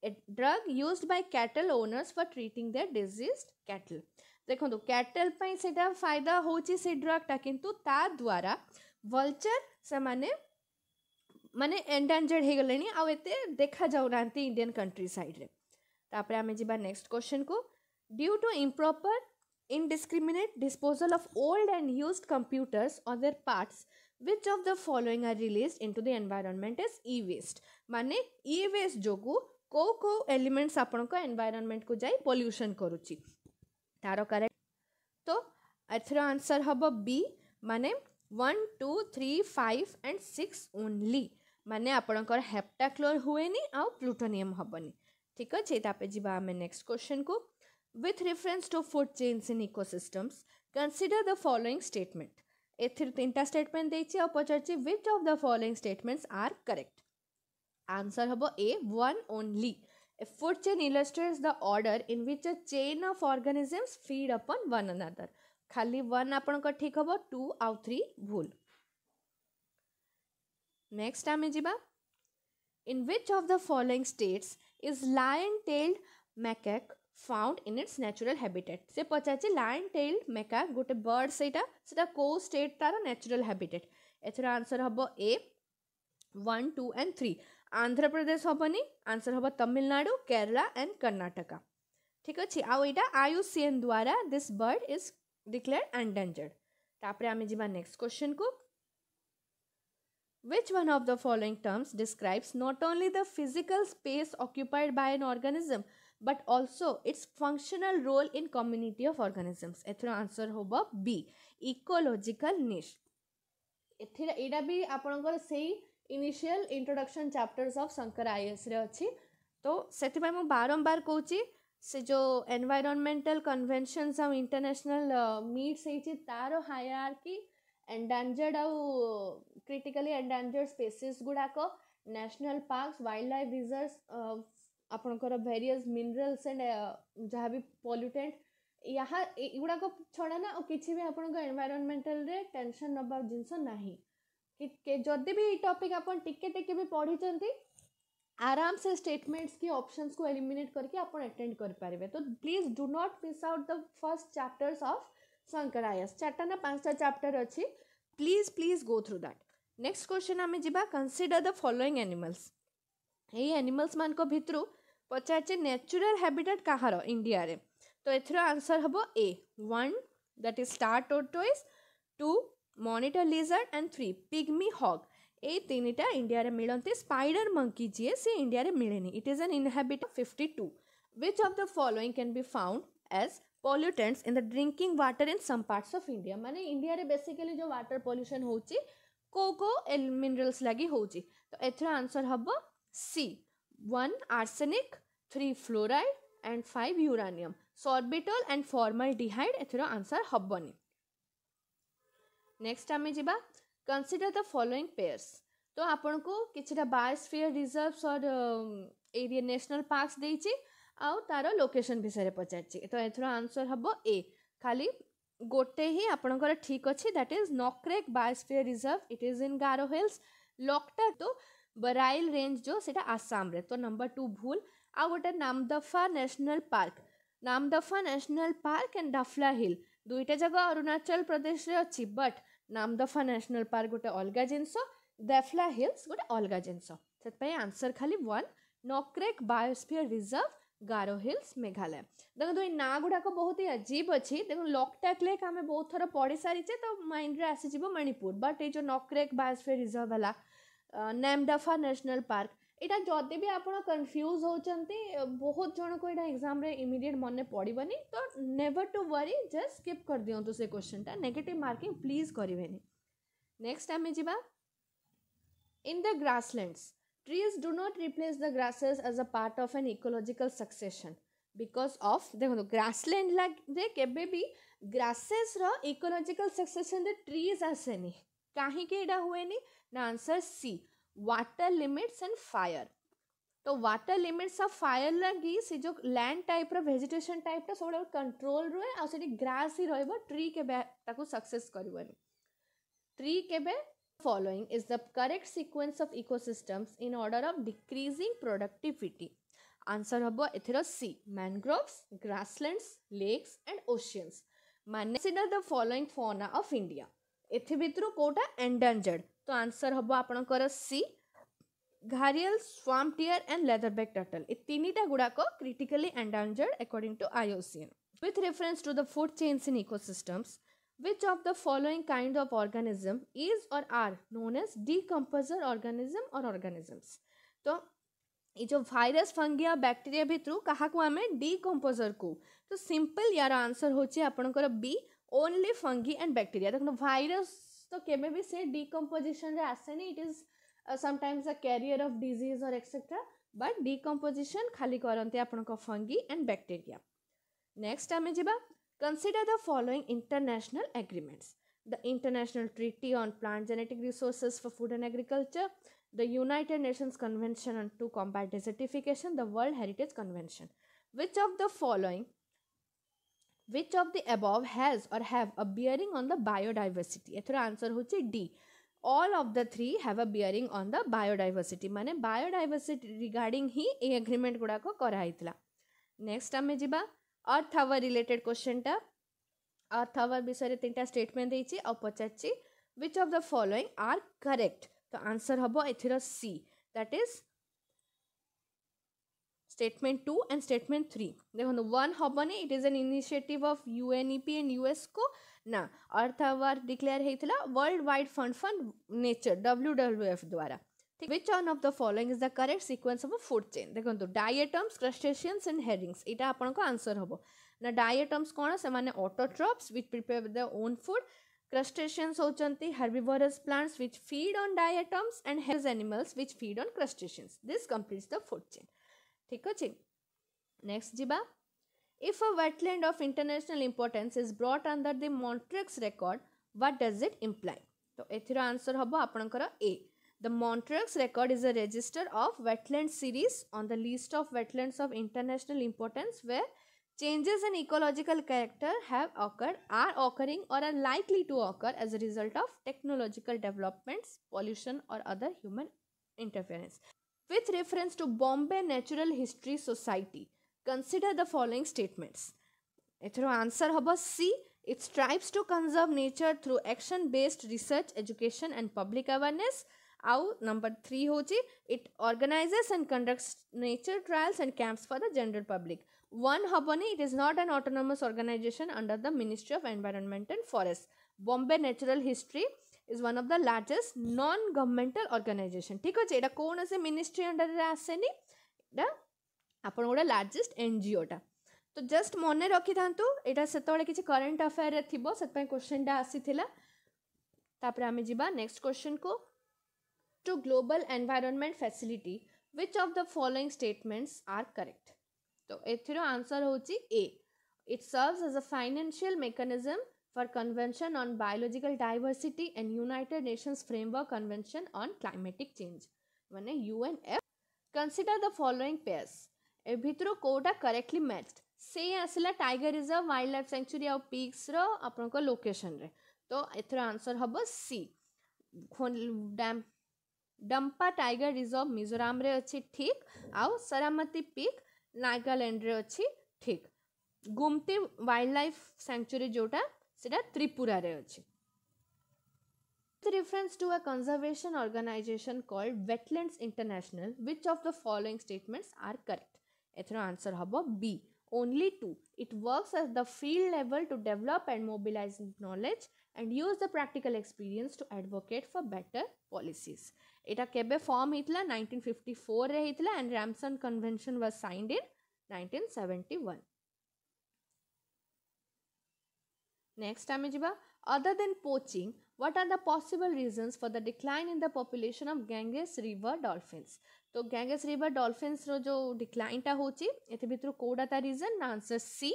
drug use by cattle owners for treating the disease cattle देखो तो, कैटल से फायदा हो ड्रग्टा कि द्वारा वल्चर से मैंने मानने एंडेजर्ड हो गले आत देखा जाऊना इंडियान कंट्री साइड तापर आम जी नेक्स्ट क्वेश्चन को due to improper indiscriminate disposal of old and used computers or their parts which of the following are released into the environment is e waste मानने इ वेस्ट जो कौ कौ एलिमेंट्स आपणरमेंट को जाए पल्यूशन करेक्ट तो एथर आंसर हम बी माने one two three five and six only माने आपणकर हेप्टाक्लोर हुए आउ प्लूटोनियम हेनी ठीक अच्छे तापे जामें नेक्स्ट क्वेश्चन को with reference to food chains in eco ecosystems consider the following statement एन टा स्टेटमेंट देखिए पचार which of the following statements are correct answer हम A one only A food chain illustrates the order in which a chain of organisms feed upon one another. खाली वन आपणकर ठीक हम टू आउ थ्री भूल नेक्स्ट आम जा in which of the following states is lion tailed macaque found in its natural habitat से पचारे लायन टेल्ड मैकाक गोटे बर्ड सेटा से कौ स्टेट तार नेचुरल हैबिटेट एथर आंसर हम A one two and three Andhra Pradesh हेनी आंसर हम तमिलनाडु केरला एंड कर्णाटक ठीक अच्छे आईटा आयु सी एन द्वारा this bird is declare endangered तापर आम जी नेक्स्ट क्वेश्चन को which one of the following terms describes not only the physical space occupied by an organism but also its functional role in community of organisms एथर आंसर हम बी इकोलोजिकल निश एटा भी आपण से initial introduction chapters of Shankar IAS रे अच्छी तो से बारंबार कौच से जो एनवायरमेंटल कन्वेनसन आउ इंटरनेशनल मीट्स तार हायर कि एंडांजर्ड आउ क्रिटिकली एंडांजर्ड स्पेसीस गुड़ाक national park wild life reserves आपणकर भेरियस मिनरल्स एंड जहाँ भी पल्युटेंट यहाँ युवाक छड़ा ना कि भी आप एनवायरमेंटल टेनसन नवा जिनस ना जदि भी ये टपिक आप टे भी पढ़ी आराम से स्टेटमेंट्स की ऑप्शंस को एलिमिनेट करके आप अटेंड करेंगे तो please do not miss out the first chapters of Shankar IAS चार्टा ना पांचटा चैप्टर अच्छी please please go through that next question आम जा कनसीडर द फलोइंग एनिमल्स ये एनिमल्स मान भितर पचारे नेचुराल हाबिटाट कहार इंडिया तो एथर आंसर हम A one that is star tortoise two monitor lizard and three pygmy hog এই তিনটা ইন্ডিয়ার মিলতে স্পাইডর মঙ্কি যিয়ে সে ইন্ডিয়ার মিলেনি it is an inhabit fifty two which of the following can be found as pollutants in the drinking water in some parts of india माने इंडिया रे बेसिकली जो वाटर पॉल्यूशन होची कोको मिनरल्स लगी होची तो एथर आंसर हबो C 1 arsenic 3 fluoride and 5 uranium sorbitol and formaldehyde एथर आंसर हबनी ନେକ୍ସଟ ଆମେ ଯିବା କନସିଡର ଦ ଫଲୋଇଂ ପେୟର୍ସ ତ ଆପଣଙ୍କୁ କିଛିଟା biosphere reserves or area national parks ଦେଇଛି ଆଉ ତା'ର ଲୋକେସନ୍ ବିଷୟରେ ପଚାରିଛି ତ ଏଥର ଆନ୍ସର୍ ହେବ ଏ ଖାଲି ଗୋଟେ ହିଁ ଆପଣଙ୍କର ଠିକ୍ ଅଛି that is Nokrek biosphere reserve it is in Garo hills ଲକ୍ଟା ତ ବରାଇଲ ରେଞ୍ଜ ଯେଉଁ ସେଇଟା ଆସାମରେ ତ ନମ୍ବର ଟୁ ଭୁଲ ଆଉ ଗୋଟେ Namdapha national park Namdapha national park and Dafla hill ଦୁଇଟା ଯାକ ଅରୁଣାଚଳ ପ୍ରଦେଶରେ ଅଛି ବଟ୍ ନାମଦଫା ନ୍ୟାସନାଲ୍ ପାର୍କ ଗୋଟେ ଅଲଗା ଜିନିଷ ଦେଫ୍ଲା ହିଲ୍ସ ଗୋଟେ ଅଲଗା ଜିନିଷ ସେଥିପାଇଁ ଆନ୍ସର୍ ଖାଲି one Nokrek biosphere reserve Garo hills Meghalaya ଦେଖନ୍ତୁ ଏଇ ନାଁ ଗୁଡ଼ାକ ବହୁତ ହି ଅଜୀବ ଅଛି ଦେଖନ୍ତୁ ଲକ୍ଟାକ୍ ଲେକ୍ ଆମେ ବହୁତ ଥର ପଢ଼ି ସାରିଛେ ତ ମାଇଣ୍ଡରେ ଆସିଯିବ ମଣିପୁର ବଟ୍ ଏଇ ଯେଉଁ ନକ୍ରେକ୍ ବାୟୋସ୍ଫିୟର ରିଜର୍ଭ ହେଲା ନେମ୍ଡାଫା ନ୍ୟାସନାଲ୍ ପାର୍କ यहाँ जदि भी आप कन्फ्यूज होती बहुत जन को यहाँ एग्जाम इमिडियट मन पड़े तो never to worry just skip कर दिंतु से क्वेश्चन टा नेगेटिव मार्किंग प्लीज करेनि नेक्स्ट आम जा in the grasslands trees do not replace the grasses as a part of an ecological succession because of देखो ग्रासलैंड लगे के ग्रासेस इकोलॉजिकल सक्सेशन ट्रीज आसेनी कहीं हुए ना answer C water limits and fire तो वाटर लिमिट्स ऑफ फायर लगी से जो लैंड टाइप वेजिटेशन टाइप सब कंट्रोल रुहे आ ग्रास ही रही ट्री के सक्सेस करवनी ट्री के following is the correct sequence of ecosystems in order of decreasing productivity answer हम एथिरो C mangroves grasslands lakes and oceans माने the following fauna of India एथि भितर कोटा एंडेंजर्ड तो आंसर हम आपणकर सी घारियल स्वाम टीयर एंड लेदरबैक टर्टल ये तीन टा गुड़ाक critically endangered according to IUCN with reference to the food chains in ecosystems which of the following kind of organism is or are known as decomposer organism और organisms तो ये जो वायरस फंगिया बैक्टेरिया भितर क्या आम डिकम्पोजर को तो सिंपल यार आंसर हूँ आपंकर B only fungi and bacteria देखो भाईरस ତ କେବେ ବି ସେ ଡିକମ୍ପୋଜିସନରେ ଆସେନି it is sometimes a carrier of disease or etcetera but decomposition ଖାଲି କରନ୍ତି ଆପଣଙ୍କ ଫଙ୍ଗି ଆଣ୍ଡ ବ୍ୟାକ୍ଟେରିଆ ନେକ୍ସଟ ଆମେ ଯିବା consider the following international agreements the international treaty on plant genetic resources for food and agriculture the United Nations Convention on to Combat Desertification, the World Heritage Convention. Which of the following which of the above has or have a bearing on the biodiversity एथर आन्सर हो D all of the three have a bearing on the biodiversity मैंने बायोडाइभर्सीटी रिगार्डिंग ही ए एग्रीमेंट गुड़ाक कराई नेक्स्ट आम जा अर्थ आवर रिलेटेड टा अर्थ आवर विषय तीन टाइम स्टेटमेंट पचार which of the following are correct तो आंसर हम A C that is statement two and statement three देखो वन हेनी it is an initiative of UNEP and US को ना अर्थ आवर डिक्लेयर होता world wide fund for nature W W F द्वारा ठीक which one of the following is the correct sequence of food chain देखो डायटम्स क्रस्टेसीयस एंड हेरिंग्स ये आपंक आंसर हम ना डायटम्स कौन से autotrophs which prepare the own food crustaceans होती herbivorous plants which feed on diatoms and has animals which feed on crustaceans this completes the food chain ठीक अच्छे नेक्स्ट जीबा if a wetland of international importance is brought under the Montreux record what does it imply तो एथिर आंसर हबो आपनकर A the Montreux record is a register of wetland series on the list of wetlands of international importance where changes in ecological character have occurred are occurring or are likely to occur as a result of technological developments pollution or other human interference with reference to Bombay Natural History Society, consider the following statements. Ethro answer about C. It strives to conserve nature through action based research, education, and public awareness. Out number three hoji. It organizes and conducts nature trials and camps for the general public. One Habani, it is not an autonomous organization under the Ministry of Environment and Forests. Bombay Natural History is one of the largest non governmental organisation ঠিক আছে এটা কৌশি মিনিস্ট্রি অন্ডারে আসেনি এটা ଆପଣ ଗୋଟେ ଲାର୍ଜେଷ୍ଟ ଏନ୍ଜିଓଟା ତ ଜଷ୍ଟ ମନେ ରଖିଥାନ୍ତୁ ଏଇଟା ସେତେବେଳେ କିଛି କରେଣ୍ଟ ଆଫେୟାରରେ ଥିବ ସେଥିପାଇଁ କୋଶ୍ଚିନ୍ଟା ଆସିଥିଲା ତାପରେ ଆମେ ଯିବା ନେକ୍ସଟ କୋଶ୍ଚିନ୍କୁ two global environment facility which of the following statements are correct ତ ଏଥିର ଆନ୍ସର ହେଉଛି A it serves as a financial mechanism for Convention on Biological Diversity and United Nations Framework Convention on Climatic Change. मैंने UNF. Consider the following pairs. Erythrocoda correctly matched. ସେ ଆସିଲା tiger reserve wild life sanctuary ଆଉ ପିକ୍ସର ଆପଣଙ୍କ ଲୋକେସନରେ ତ ଏଥିର ଆନ୍ସର ହେବ ସି ଡମ୍ପା ଟାଇଗର ରିଜର୍ଭ ମିଜୋରାମରେ ଅଛି ଠିକ୍ ଆଉ ସରାମତି ପିକ୍ ନାଗାଲ୍ୟାଣ୍ଡରେ ଅଛି ଠିକ୍ ଗୁମତି ୱାଇଲ୍ଡ ଲାଇଫ୍ ସାଙ୍କ୍ଚୁରୀ ଯେଉଁଟା সেটা reference to a conservation organization called Wetlands International. Which of the following statements are correct? এথর answer হব B. Only two. It works at the field level to develop and mobilize knowledge and use the practical experience to advocate for better policies. এটা কেবে ফর্ম হয়েছিল 1954 ফিফটি ফোরে হয়েছিল and Ramsar convention was signed in next आम जावा other than poaching what are the possible reasons for the decline in the population of Ganges river dolphins तो गैंगेस रिवर डॉल्फिन्स रो जो डिक्लाइन टा होची एथि भितर answer C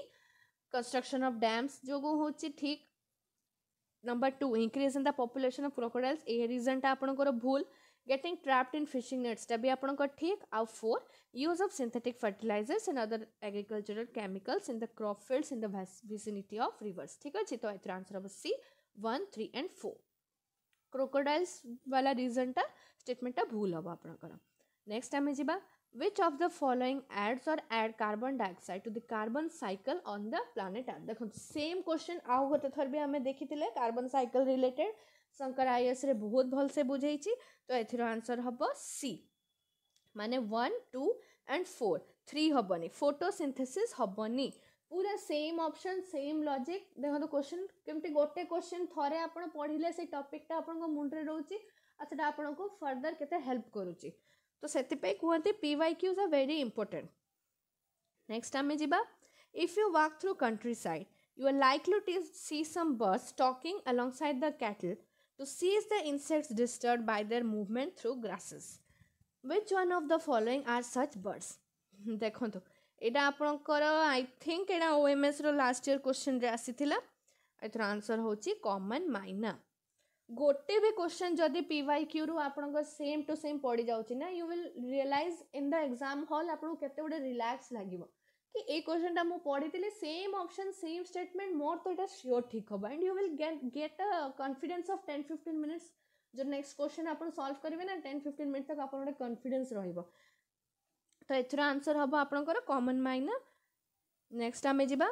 construction of dams जो हूँ ठीक number two increase in the population of crocodiles ए रिजनटा आपंकर भूल गेटिंग ट्राप्ड इन फिशिंग नेट्सटा भी आपंकर ठीक आउ four use of synthetic fertilisers and other agricultural chemicals in the crop fields in the of rivers ठीक अच्छे तो ये आंसर हम C one three and four crocodiles वाला रिजनटा स्टेटमेंटा भूल हम आपंकर नेक्स्ट आम जा which of the following adds or add carbon dioxide to the carbon cycle on the planet earth देखो सेम क्वेश्चन आउ गत थर भी आम देखी carbon cycle related Shankar I S बहुत भल से बुझे तो एथर आंसर हम सी मान one two and four three हेनी फोटोसिंथेसिस हेनी पूरा सेम ऑप्शन सेम लॉजिक देखो क्वेश्चन तो केमती गोटे क्वेश्चन थे आप पढ़ले से टपिकटा आप मुंडे रोचे आ आपको फर्दर केते हेल्प करुच्छे ତ ସେଥିପାଇଁ କୁହନ୍ତି P Y Qs are very important next ଆମେ ଯିବା if you walk through countryside you are likely to see some birds talking alongside the cattle to seize the insects disturbed by their movement through grasses. Which one of the following are such birds? ଦେଖନ୍ତୁ ଏଇଟା ଆପଣଙ୍କର ଆଇ ଥିଙ୍କ ଏଇଟା ଓ ଏମ୍ ଏସ୍ର ଲାଷ୍ଟ ଇୟର୍ କୋଶ୍ଚିନ୍ରେ ଆସିଥିଲା ଏଥର ଆନ୍ସର୍ ହେଉଛି କମନ୍ ମାଇନା गोटे भी क्वेश्चन जदि पी वाई क्यू रू आप सेम टू सेम पढ़ी जाऊँच ना you will realise in the exam hall आपको केत गोटे रिलैक्स लगे कि ये क्वेश्चन टा मुझे पढ़ी थी same option same statement more तो यहाँ सियोर ठीक हम and you will get a confidence of ten fifteen minutes जो नेक्स्ट क्वेश्चन आप सल्व करेंगे ना टेन फिफ्टीन मिनिट्स तक आप कन्फिडेन्स र तो एथर आंसर हम आप कमन माइंड नेक्स्ट आम जावा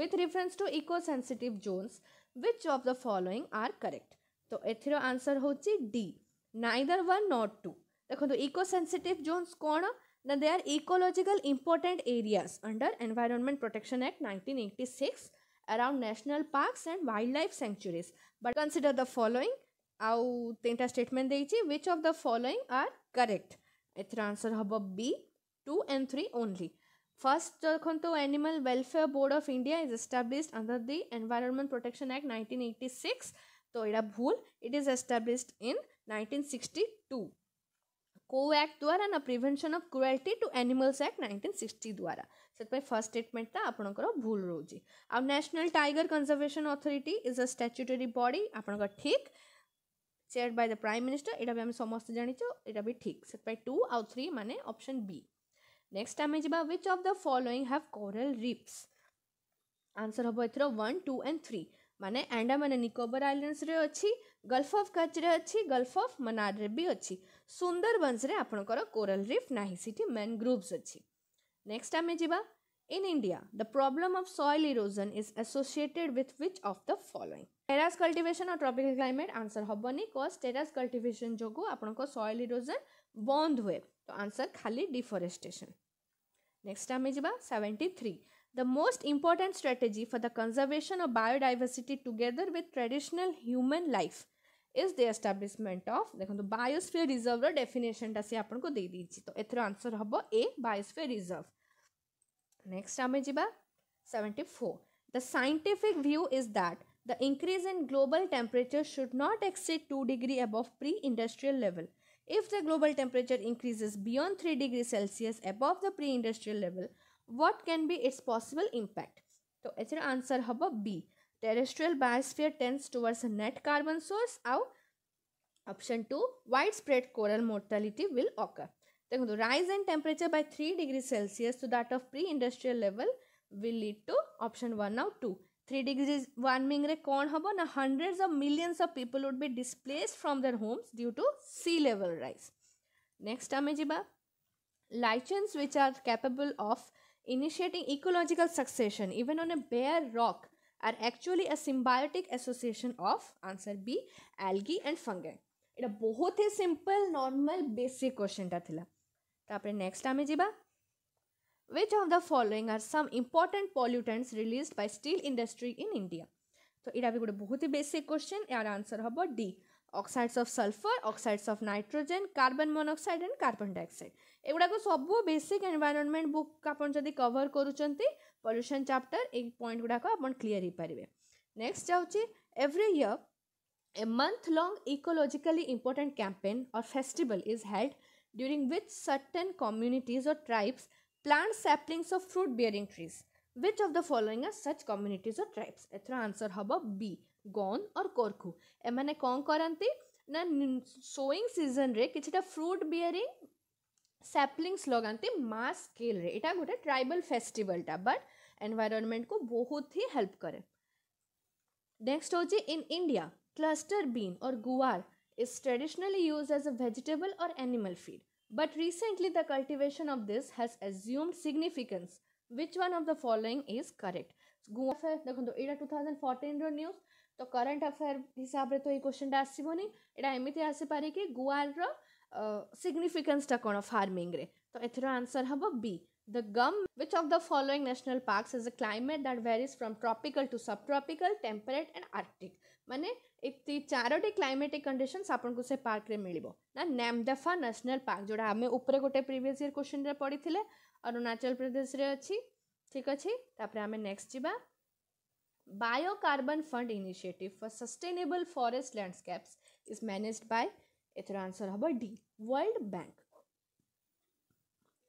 with reference to eco sensitive zones which of the following are correct तो एर आंसर हूँ D neither one not two देखो इको सेनसीटिव जोन कौन ना they are ecological important areas under environment protection act nineteen eighty six around national parks and wild life sanctuaries but consider the following आउ तीनटा स्टेटमेंट देच of the following are correct एथर आंसर हम B two and three only first देखो तो animal welfare board of India is established under the environment protection act nineteen eighty six तो यहाँ भूल it is established in nineteen sixty two को एक्ट द्वारा ना prevention of cruelty to animals act nineteen sixty द्वारा से फर्स्ट स्टेटमेंटा आपंकर भूल रोचे आउ न्यासनाल टाइगर कनजरभेसन अथरीटी इज अ स्टाच्युटरी बडी आपण ठीक chair by the prime minister यहाँ भी आम समस्त जानीचु यहाँ भी ठीक से टू आउ थ्री मान ऑप्शन बी नेक्स्ट आम जा which of the following have coral reefs answer हम एथर वन टू एंड थ्री ମାନେ ଆଣ୍ଡାମାନ ନିକୋବର ଆଇଲ୍ୟାଣ୍ଡସରେ ଅଛି ଗଲ୍ଫ ଅଫ୍ କଚ୍ରେ ଅଛି ଗଲ୍ଫ ଅଫ୍ ମନାରରେ ବି ଅଛି ସୁନ୍ଦରବନ୍ସରେ ଆପଣଙ୍କର କୋରାଲ ରିଫ୍ ନାହିଁ ସେଠି ମ୍ୟାନଗ୍ରୋଭ୍ସ ଅଛି ନେକ୍ସଟ ଆମେ ଯିବା In India, the problem of soil erosion is associated with which of the following? Terrace cultivation or tropical climate? Answer होबनी cause terrace cultivation जोगु आपन को soil erosion बंद हुए तो आंसर खाली deforestation. Next time जिबा 73. the most important strategy for the conservation of biodiversity together with traditional human life is the establishment of the biosphere reserve definition ta se apan ko dei dichi to answer hobo a biosphere reserve next ame jiba 74 the scientific view is that the increase in global temperature should not exceed 2 degree above pre industrial level if the global temperature increases beyond 3 degrees celsius above the pre industrial level what can be its possible impact So answer answer b. Terrestrial biosphere tends towards a net carbon source. આવ option 2 widespread coral mortality will occur the rise in temperature by 3 degrees celsius to that of pre-industrial level will lead to option 1 now 2 3 degrees warming re kon hobo na hundreds of millions of people would be displaced from their homes due to sea level rise next ame jiba lichens which are capable of initiating ecological succession even on a bare rock are actually a symbiotic association of answer B algae and fungi এটা বহুত হি সিম্পল নর্মাল বেসিক কোশ্চেনটা লা তাপরে নেক্সট আমি যা which of the following are some important pollutants released by steel industry in india तो यहाँ भी गोटे बहुत ही बेसिक क्वेश्चन यार आंसर हम D oxides of sulphur oxides of nitrogen carbon monoxide and carbon dioxide ଏଗୁଡ଼ାକ ସବୁ ବେସିକ୍ ଏନ୍ଭାଇରନମେଣ୍ଟ ବୁକ୍ ଆପଣ ଯଦି କଭର କରୁଛନ୍ତି ପଲ୍ୟୁସନ୍ ଚାପ୍ଟର ଏଇ ପଏଣ୍ଟ ଗୁଡ଼ାକ ଆପଣ କ୍ଲିଅର ହେଇପାରିବେ ନେକ୍ସଟ ଯାଉଛି every year a month long ecologically important campaign or festival is held during which certain communities or tribes plant saplings of fruit bearing trees which of the following are such communities or tribes ଏଥର ଆନ୍ସର ହେବ ବି ଗୋନ୍ ଅର୍ କୋର୍ଖୁ ଏମାନେ କ'ଣ କରନ୍ତି ନା ସୋଇଂ ସିଜନ୍ରେ କିଛିଟା ଫ୍ରୁଟ୍ ବିୟରିଂ सैप्लिंग्स लगाते मास स्केल रे इटा गोटे ट्राइबल फेस्टिवलटा बट एनवायरमेंट को बहुत ही हेल्प करे नेक्स्ट हूँ in India cluster bean or guar is traditionally use as a vegetable or animal feed but recently the cultivation of this has assumed significance which one of the following is correct guar affair देखो यू थाउजेंड फोर्टन रूज तो करंट अफेयर हिसाब से तो ये क्वेश्चनटा आसबनी यहाँ एमती आसपारे कि गुआर रहा सिग्निफिकेन्सटा कौन ಫಾರ್ಮಿಂಗ್ರೆ तो एथर आंसर हम बी द गम which of the following national park is a climate that varies from tropical to subtropical temperate and arctic मानने एक चारोटी क्लाइमेटिक कंडीशंस आपको से पार्क में मिलिबो ना नैमदेफा न्यासनाल पार्क जोड़ा आम उपर गोटे प्रिवियस इयर क्वेश्चन रे पढ़ी अरुणाचल प्रदेश में अच्छी ठीक अच्छे तापर आम नेक्स्ट जावा biocarbon fund initiative for sustainable forest landscapes is managed by ଏଥିର ଆନ୍ସର୍ ହେବ ଡି ୱାର୍ଲଡ ବ୍ୟାଙ୍କ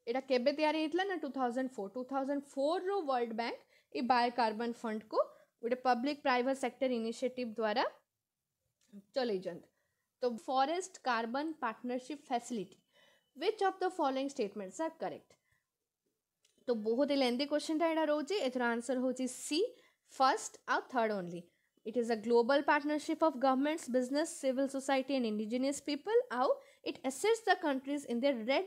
ଏଇଟା କେବେ ତିଆରି ହେଇଥିଲା ନା two thousand four two thousand ଫୋର୍ରୁ ୱାର୍ଲଡ ବ୍ୟାଙ୍କ ଏ ବାୟୋକାର୍ବନ ଫଣ୍ଡକୁ ଗୋଟେ ପବ୍ଲିକ୍ ପ୍ରାଇଭେଟ୍ ସେକ୍ଟର ଇନିସିଏଟିଭ୍ ଦ୍ୱାରା ଚଲେଇଛନ୍ତି ତ forest carbon partnership facility which of the following statements are correct तो बहुत ही लेंदी क्वेश्चन टाइम रोचे एथर आंसर हूँ सी फर्स्ट आ third only It is a global partnership of governments, business, civil society, and indigenous people. How it assists the countries in their red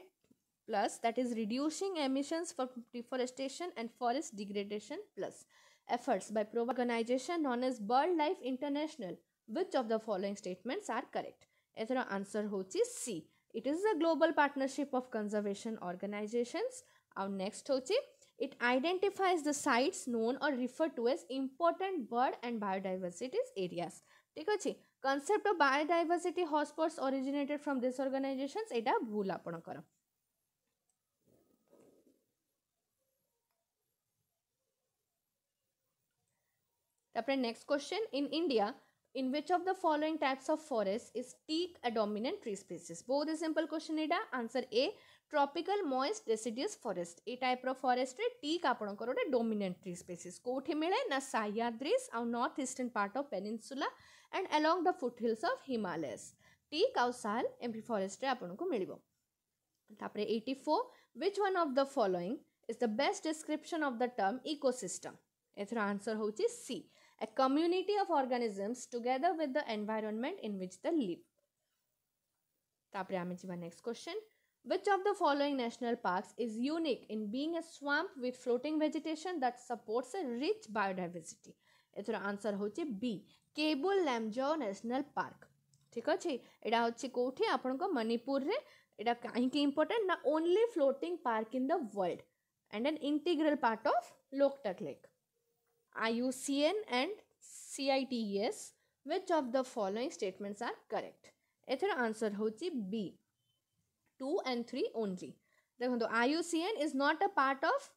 plus, that is reducing emissions from deforestation and forest degradation plus efforts by pro organization known as BirdLife International. Which of the following statements are correct? Ethra answer hochi C. It is a global partnership of conservation organizations. Our next hochi it identifies the sites known or referred to as important bird and biodiversity areas. ঠিক আছে concept of biodiversity hotspots originated from this organisation এটা ভুল আপনার তারপরে next question in which of the following types of forests is teak a dominant tree species both the simple question ida answer a tropical moist deciduous forest ଏଇ ଟାଇପ୍ର ଫରେଷ୍ଟରେ ଟିକ୍ ଆପଣଙ୍କର ଗୋଟେ ଡୋମିନେଣ୍ଟ ଟ୍ରି ସ୍ପେସିସ୍ କେଉଁଠି ମିଳେ ନା ସାୟାଦ୍ରିସ୍ ଆଉ north eastern part of peninsula and along the foothills of Himalayas teak ଆଉ ସାଲ୍ ଏମିତି ଫରେଷ୍ଟରେ ଆପଣଙ୍କୁ ମିଳିବ ତାପରେ eighty four which one of the following is the best description of the term ecosystem ଏଥିର ଆନ୍ସର୍ ହେଉଛି C a community of organisms together with the environment in which they live. তারপরে আমি যাবা next question which of the following national parks is unique in being a swamp with floating vegetation that supports a rich biodiversity? এর আনসার হচ্ছে B Keibul Lamjao national park ঠিক আছে এটা হচ্ছে কোটি আপনার মণিপুরের এটা কাহিকি ইম্পর্টেন্ট না only floating park in the world and an integral part of Loktak Lake. IUCN and CITES, which of the following statements are correct? এর आंसर হচ্ছে B two and three only देखो तो I U C N is not a part of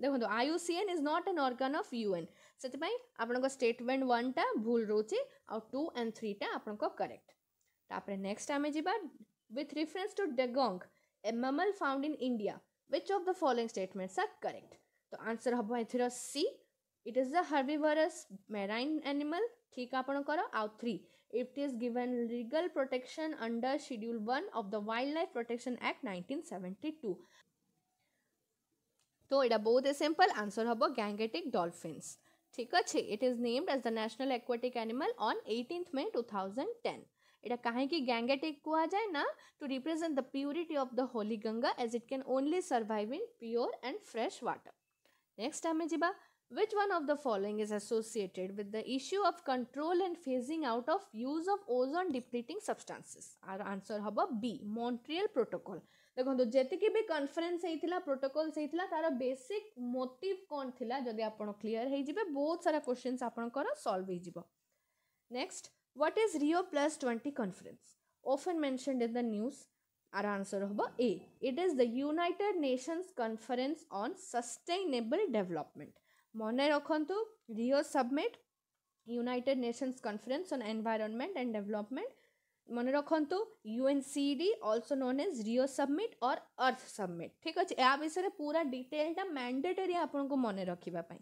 देखो तो I U C N is not an of U N से आपंक स्टेटमेंट वन टा भूल रोचे टू एंड थ्री टा आप करेक्ट तापर नेक्स्ट आम जी with reference to dugong mammal found in India which of the following statement are correct तो आंसर हम एर C it is the herbivorous marine animal ठीक आपण करो आउ three it is given legal protection under schedule 1 of the wildlife protection act 1972 so it is both a simple answer hobo gangetic dolphins it is named as the national aquatic animal on 18th may 2010 it is gangetic to represent the purity of the holy ganga as it can only survive in pure and fresh water next time jiba which one of the following is associated with the issue of control and phasing out of use of ozone depleting substances? Our answer হব B Montreal Protocol. দেখুন যেতিকি বি কনফরেন্স হয়েছিল প্রোটোকল হয়েছিল তার বেসিক মোটিভ কোণ লা যদি আপনার ক্লিয়ার হয়ে যাবে বহুত সারা কোশ্চিন্স আপনার সলভ হয়ে যাব next what is Rio plus twenty conference often mentioned in the news our answer hoba a it is the united nations conference on sustainable development মনে রাখন্তু Rio summit United Nations conference on environment and development মনে রাখন্তু UNCED also known as Rio summit or Earth summit ঠিক আছে এই বিষয়ে পুরো ডিটেইলটা ম্যান্ডেটরি আপونکو মনে রাখিবাই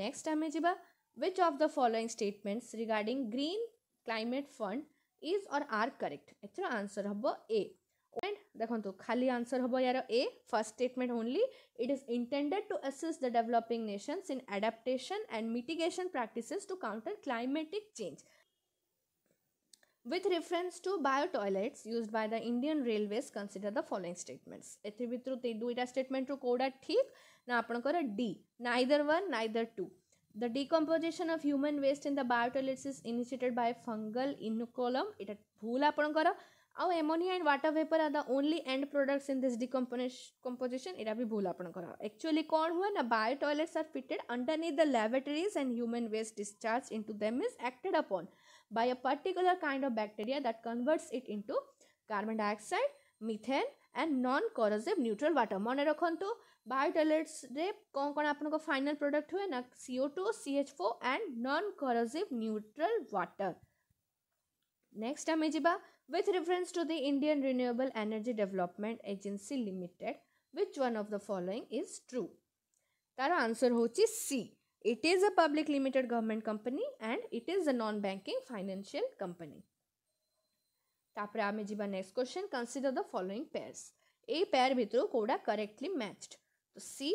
নেক্সট আমি জিবা which of the following statements regarding green climate fund is or are correct এচট্রা আনসার হবো এ पॉइंट देखो खाली आंसर हम यार A first statement only. It is intended to assist the developing nations in adaptation and mitigation practices to counter climatic change. With reference to bio toilets used by the Indian Railways, consider the following statements. इतने भीतर इटा statement रो कोड़ा ठीक ना अपन कर D neither one neither two. The decomposition of human waste in the bio toilets is initiated by fungal inoculum. इटा भूला अपन करा ଆଉ ammonia and water vapour are the only end products in this decomposition ଏଇଟା ବି ଭୁଲ ଆପଣଙ୍କର ଆକ୍ଚୁଆଲି କ'ଣ ହୁଏ ନା bio toilets are fitted underneath the laboratories and human waste discharge into them is acted upon by a particular kind of bacteria that converts it into carbon dioxide, methane and non-corrosive neutral water. মনে রাখন্তু বায়োটয়লেটস রে কোন কোন আপনাকে ফাইনাল প্রোডক্ট হুয়ে না CO2, CH4 and non-corrosive neutral water. Next আমি যা with reference to the Indian Renewable Energy Development Agency Limited, which one of the following is true? Tara answer hochi C. It is a public limited government company and it is a non-banking financial company. Tapra Amejiba next question. Consider the following pairs. A pair with Koda correctly matched. So C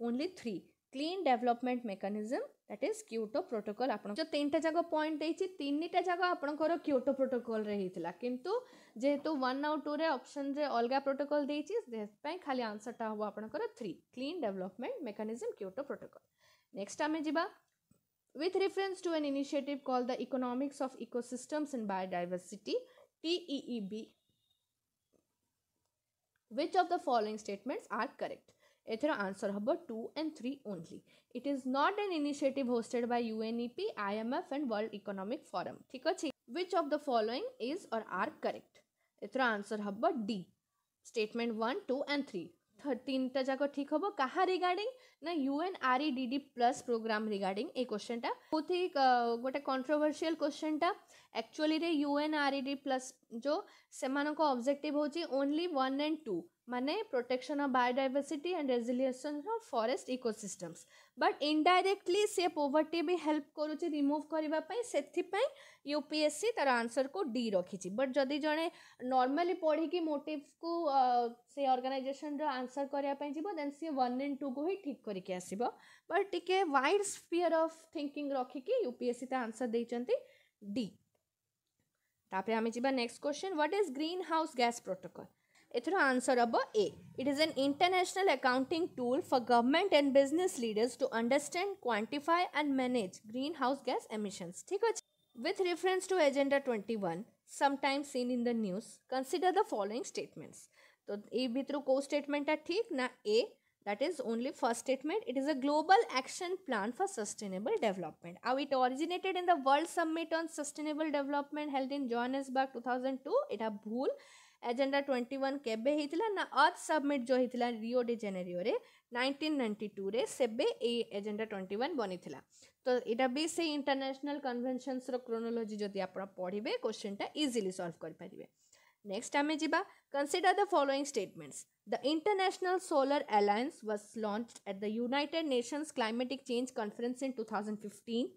only 3. Clean development mechanism that is Kyoto protocol आप जो तीन टा जगह पॉइंट देनिटा जगह आपर क्यूटो प्रोटोकल होता कितु जेहेतु वन आउ टू अपसन अलग प्रोटोकल देखें खाली आंसरटा हम आपर three clean development mechanism Kyoto protocol next आम जा with reference to an initiative called the economics of ecosystems and biodiversity TEEB which of the following statements are correct एथर आंसर हम two and three only it is not an initiative hosted by UNEP IMF and World Economic Forum ठीक अच्छे which of the following is or are correct एथर आंसर हम D statement one two and three तीन टा जाक ठीक हम क्या रिगार्ड ना UN R D D plus programme regard ये क्वेश्चन टा बहुत ही गोटे कंट्रोभर्सीआल क्वेश्चन टा एक्चुअली रे यूएन आर डी प्लस जो को ऑब्जेक्टिव होची ओनली वन एंड टू माने protection of biodiversity and resilience of forest ecosystems but indirectly सी पोवर्टी भी हेल्प करुच रिमुव करने से यूपीएससी तार आंसर को डी रखी बट जदि जड़े नर्माली पढ़ी मोटिव को से अर्गानाइजेसन रनसर करने जी दे सी वन एंड टू को ही ठीक करके आस but the wide sphere of thinking रखिकी यूपीएससी तार आंसर देखते डी तापर आम जा next question what is greenhouse gas protocol Ithra answer abba A. It is an international accounting tool for government and business leaders to understand, quantify and manage greenhouse gas emissions. ठीक है With reference to Agenda 21, sometimes seen in the news, consider the following statements. तो ये भी तो को स्टेटमेंट है ठीक ना A that is only first statement it is a global action plan for sustainable development how it originated in the world summit on sustainable development held in johannesburg 2002 it a agenda twenty one କେବେ ହେଇଥିଲା ନା ଅର୍ଥ ସବମିଟ୍ ଯେଉଁ ହେଇଥିଲା ରିଓ ଡି ଜେନେରିଓରେ ନାଇଣ୍ଟିନ୍ ନାଇଣ୍ଟି ଟୁରେ ସେବେ ଏଇ ଏଜେଣ୍ଡା ଟ୍ୱେଣ୍ଟି ୱାନ୍ ବନିଥିଲା ତ ଏଇଟା ବି ସେଇ ଇଣ୍ଟରନ୍ୟାସନାଲ୍ କନଭେନସନ୍ସର କ୍ରୋନୋଲୋଜି ଯଦି ଆପଣ ପଢ଼ିବେ କୋଶ୍ଚିନ୍ଟା ଇଜିଲି ସଲ୍ଭ କରିପାରିବେ ନେକ୍ସଟ ଆମେ ଯିବା consider the following statements the international solar alliance was launched at the United Nations climatic change conference in two thousand fifteen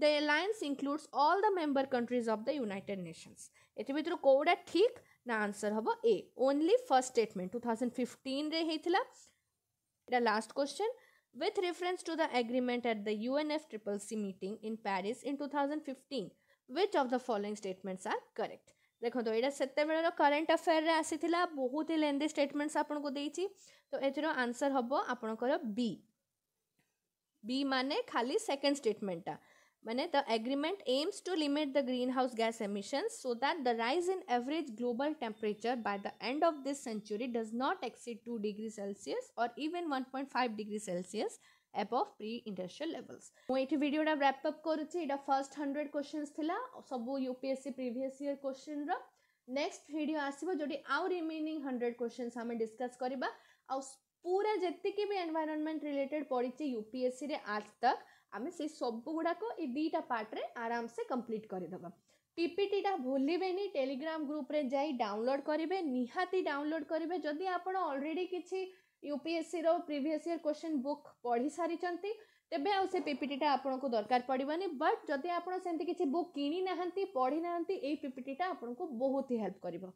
the alliance includes all the member countries of the United Nations ଏଥିଭିତରୁ କେଉଁଟା ଠିକ୍ ନା ଆନ୍ସର୍ ହେବ A only first statement two thousand ଫିଫ୍ଟିନ୍ରେ ହେଇଥିଲା ଏଇଟା last question with reference to the agreement at the UNFCCC meeting in Paris in 2015 which of the following statements are correct ଦେଖନ୍ତୁ ଏଇଟା ସେତେବେଳର କରେଣ୍ଟ ଆଫେୟାରରେ ଆସିଥିଲା ବହୁତ ହି ଲେନ୍ଦି ଷ୍ଟେଟମେଣ୍ଟସ୍ ଆପଣଙ୍କୁ ଦେଇଛି ତ ଏଥିର ଆନ୍ସର୍ ହେବ ଆପଣଙ୍କର ବି ବି ମାନେ ଖାଲି ସେକେଣ୍ଡ ଷ୍ଟେଟମେଣ୍ଟଟା मैंने the agreement aims to limit the greenhouse gas emission so that the rise in average global temperature by the end of this century does not exceed two degree Celsius or even one point five degree Celsius above pre industrial levels मुझे ये भिडियो रैपअप करुच्छा फर्स्ट हंड्रेड क्वेश्चन थी सब UPSC previous year question next भिड आसो जो आउ रिमेनिंग हंड्रेड क्वेश्चन आम डिस्कस करवा पूरा जितकी भी एनवायरमेंट रिलेटेड पढ़ी यूपीएससी आज तक आम से सब गुड़ाक ये दुईटा पार्ट्रे आराम से कम्प्लीट करदेवा পিপিটিটা ভুলবেনি টেলিগ্রাম গ্রুপরে যাই ডাউনলোড করবে নিহাতি ডাউনলোড করবে যদি আপনার অলরেডি কিছু UPSC previous year question book পড়ি সারি তেবে আউ সে পিপিটিটা আপনার দরকার পড়বানি বট যদি আপনার সেমতি কিছু বুক কিনি না পড়ি না এই পিপিটিটা আপনার বহুত হেল্প করব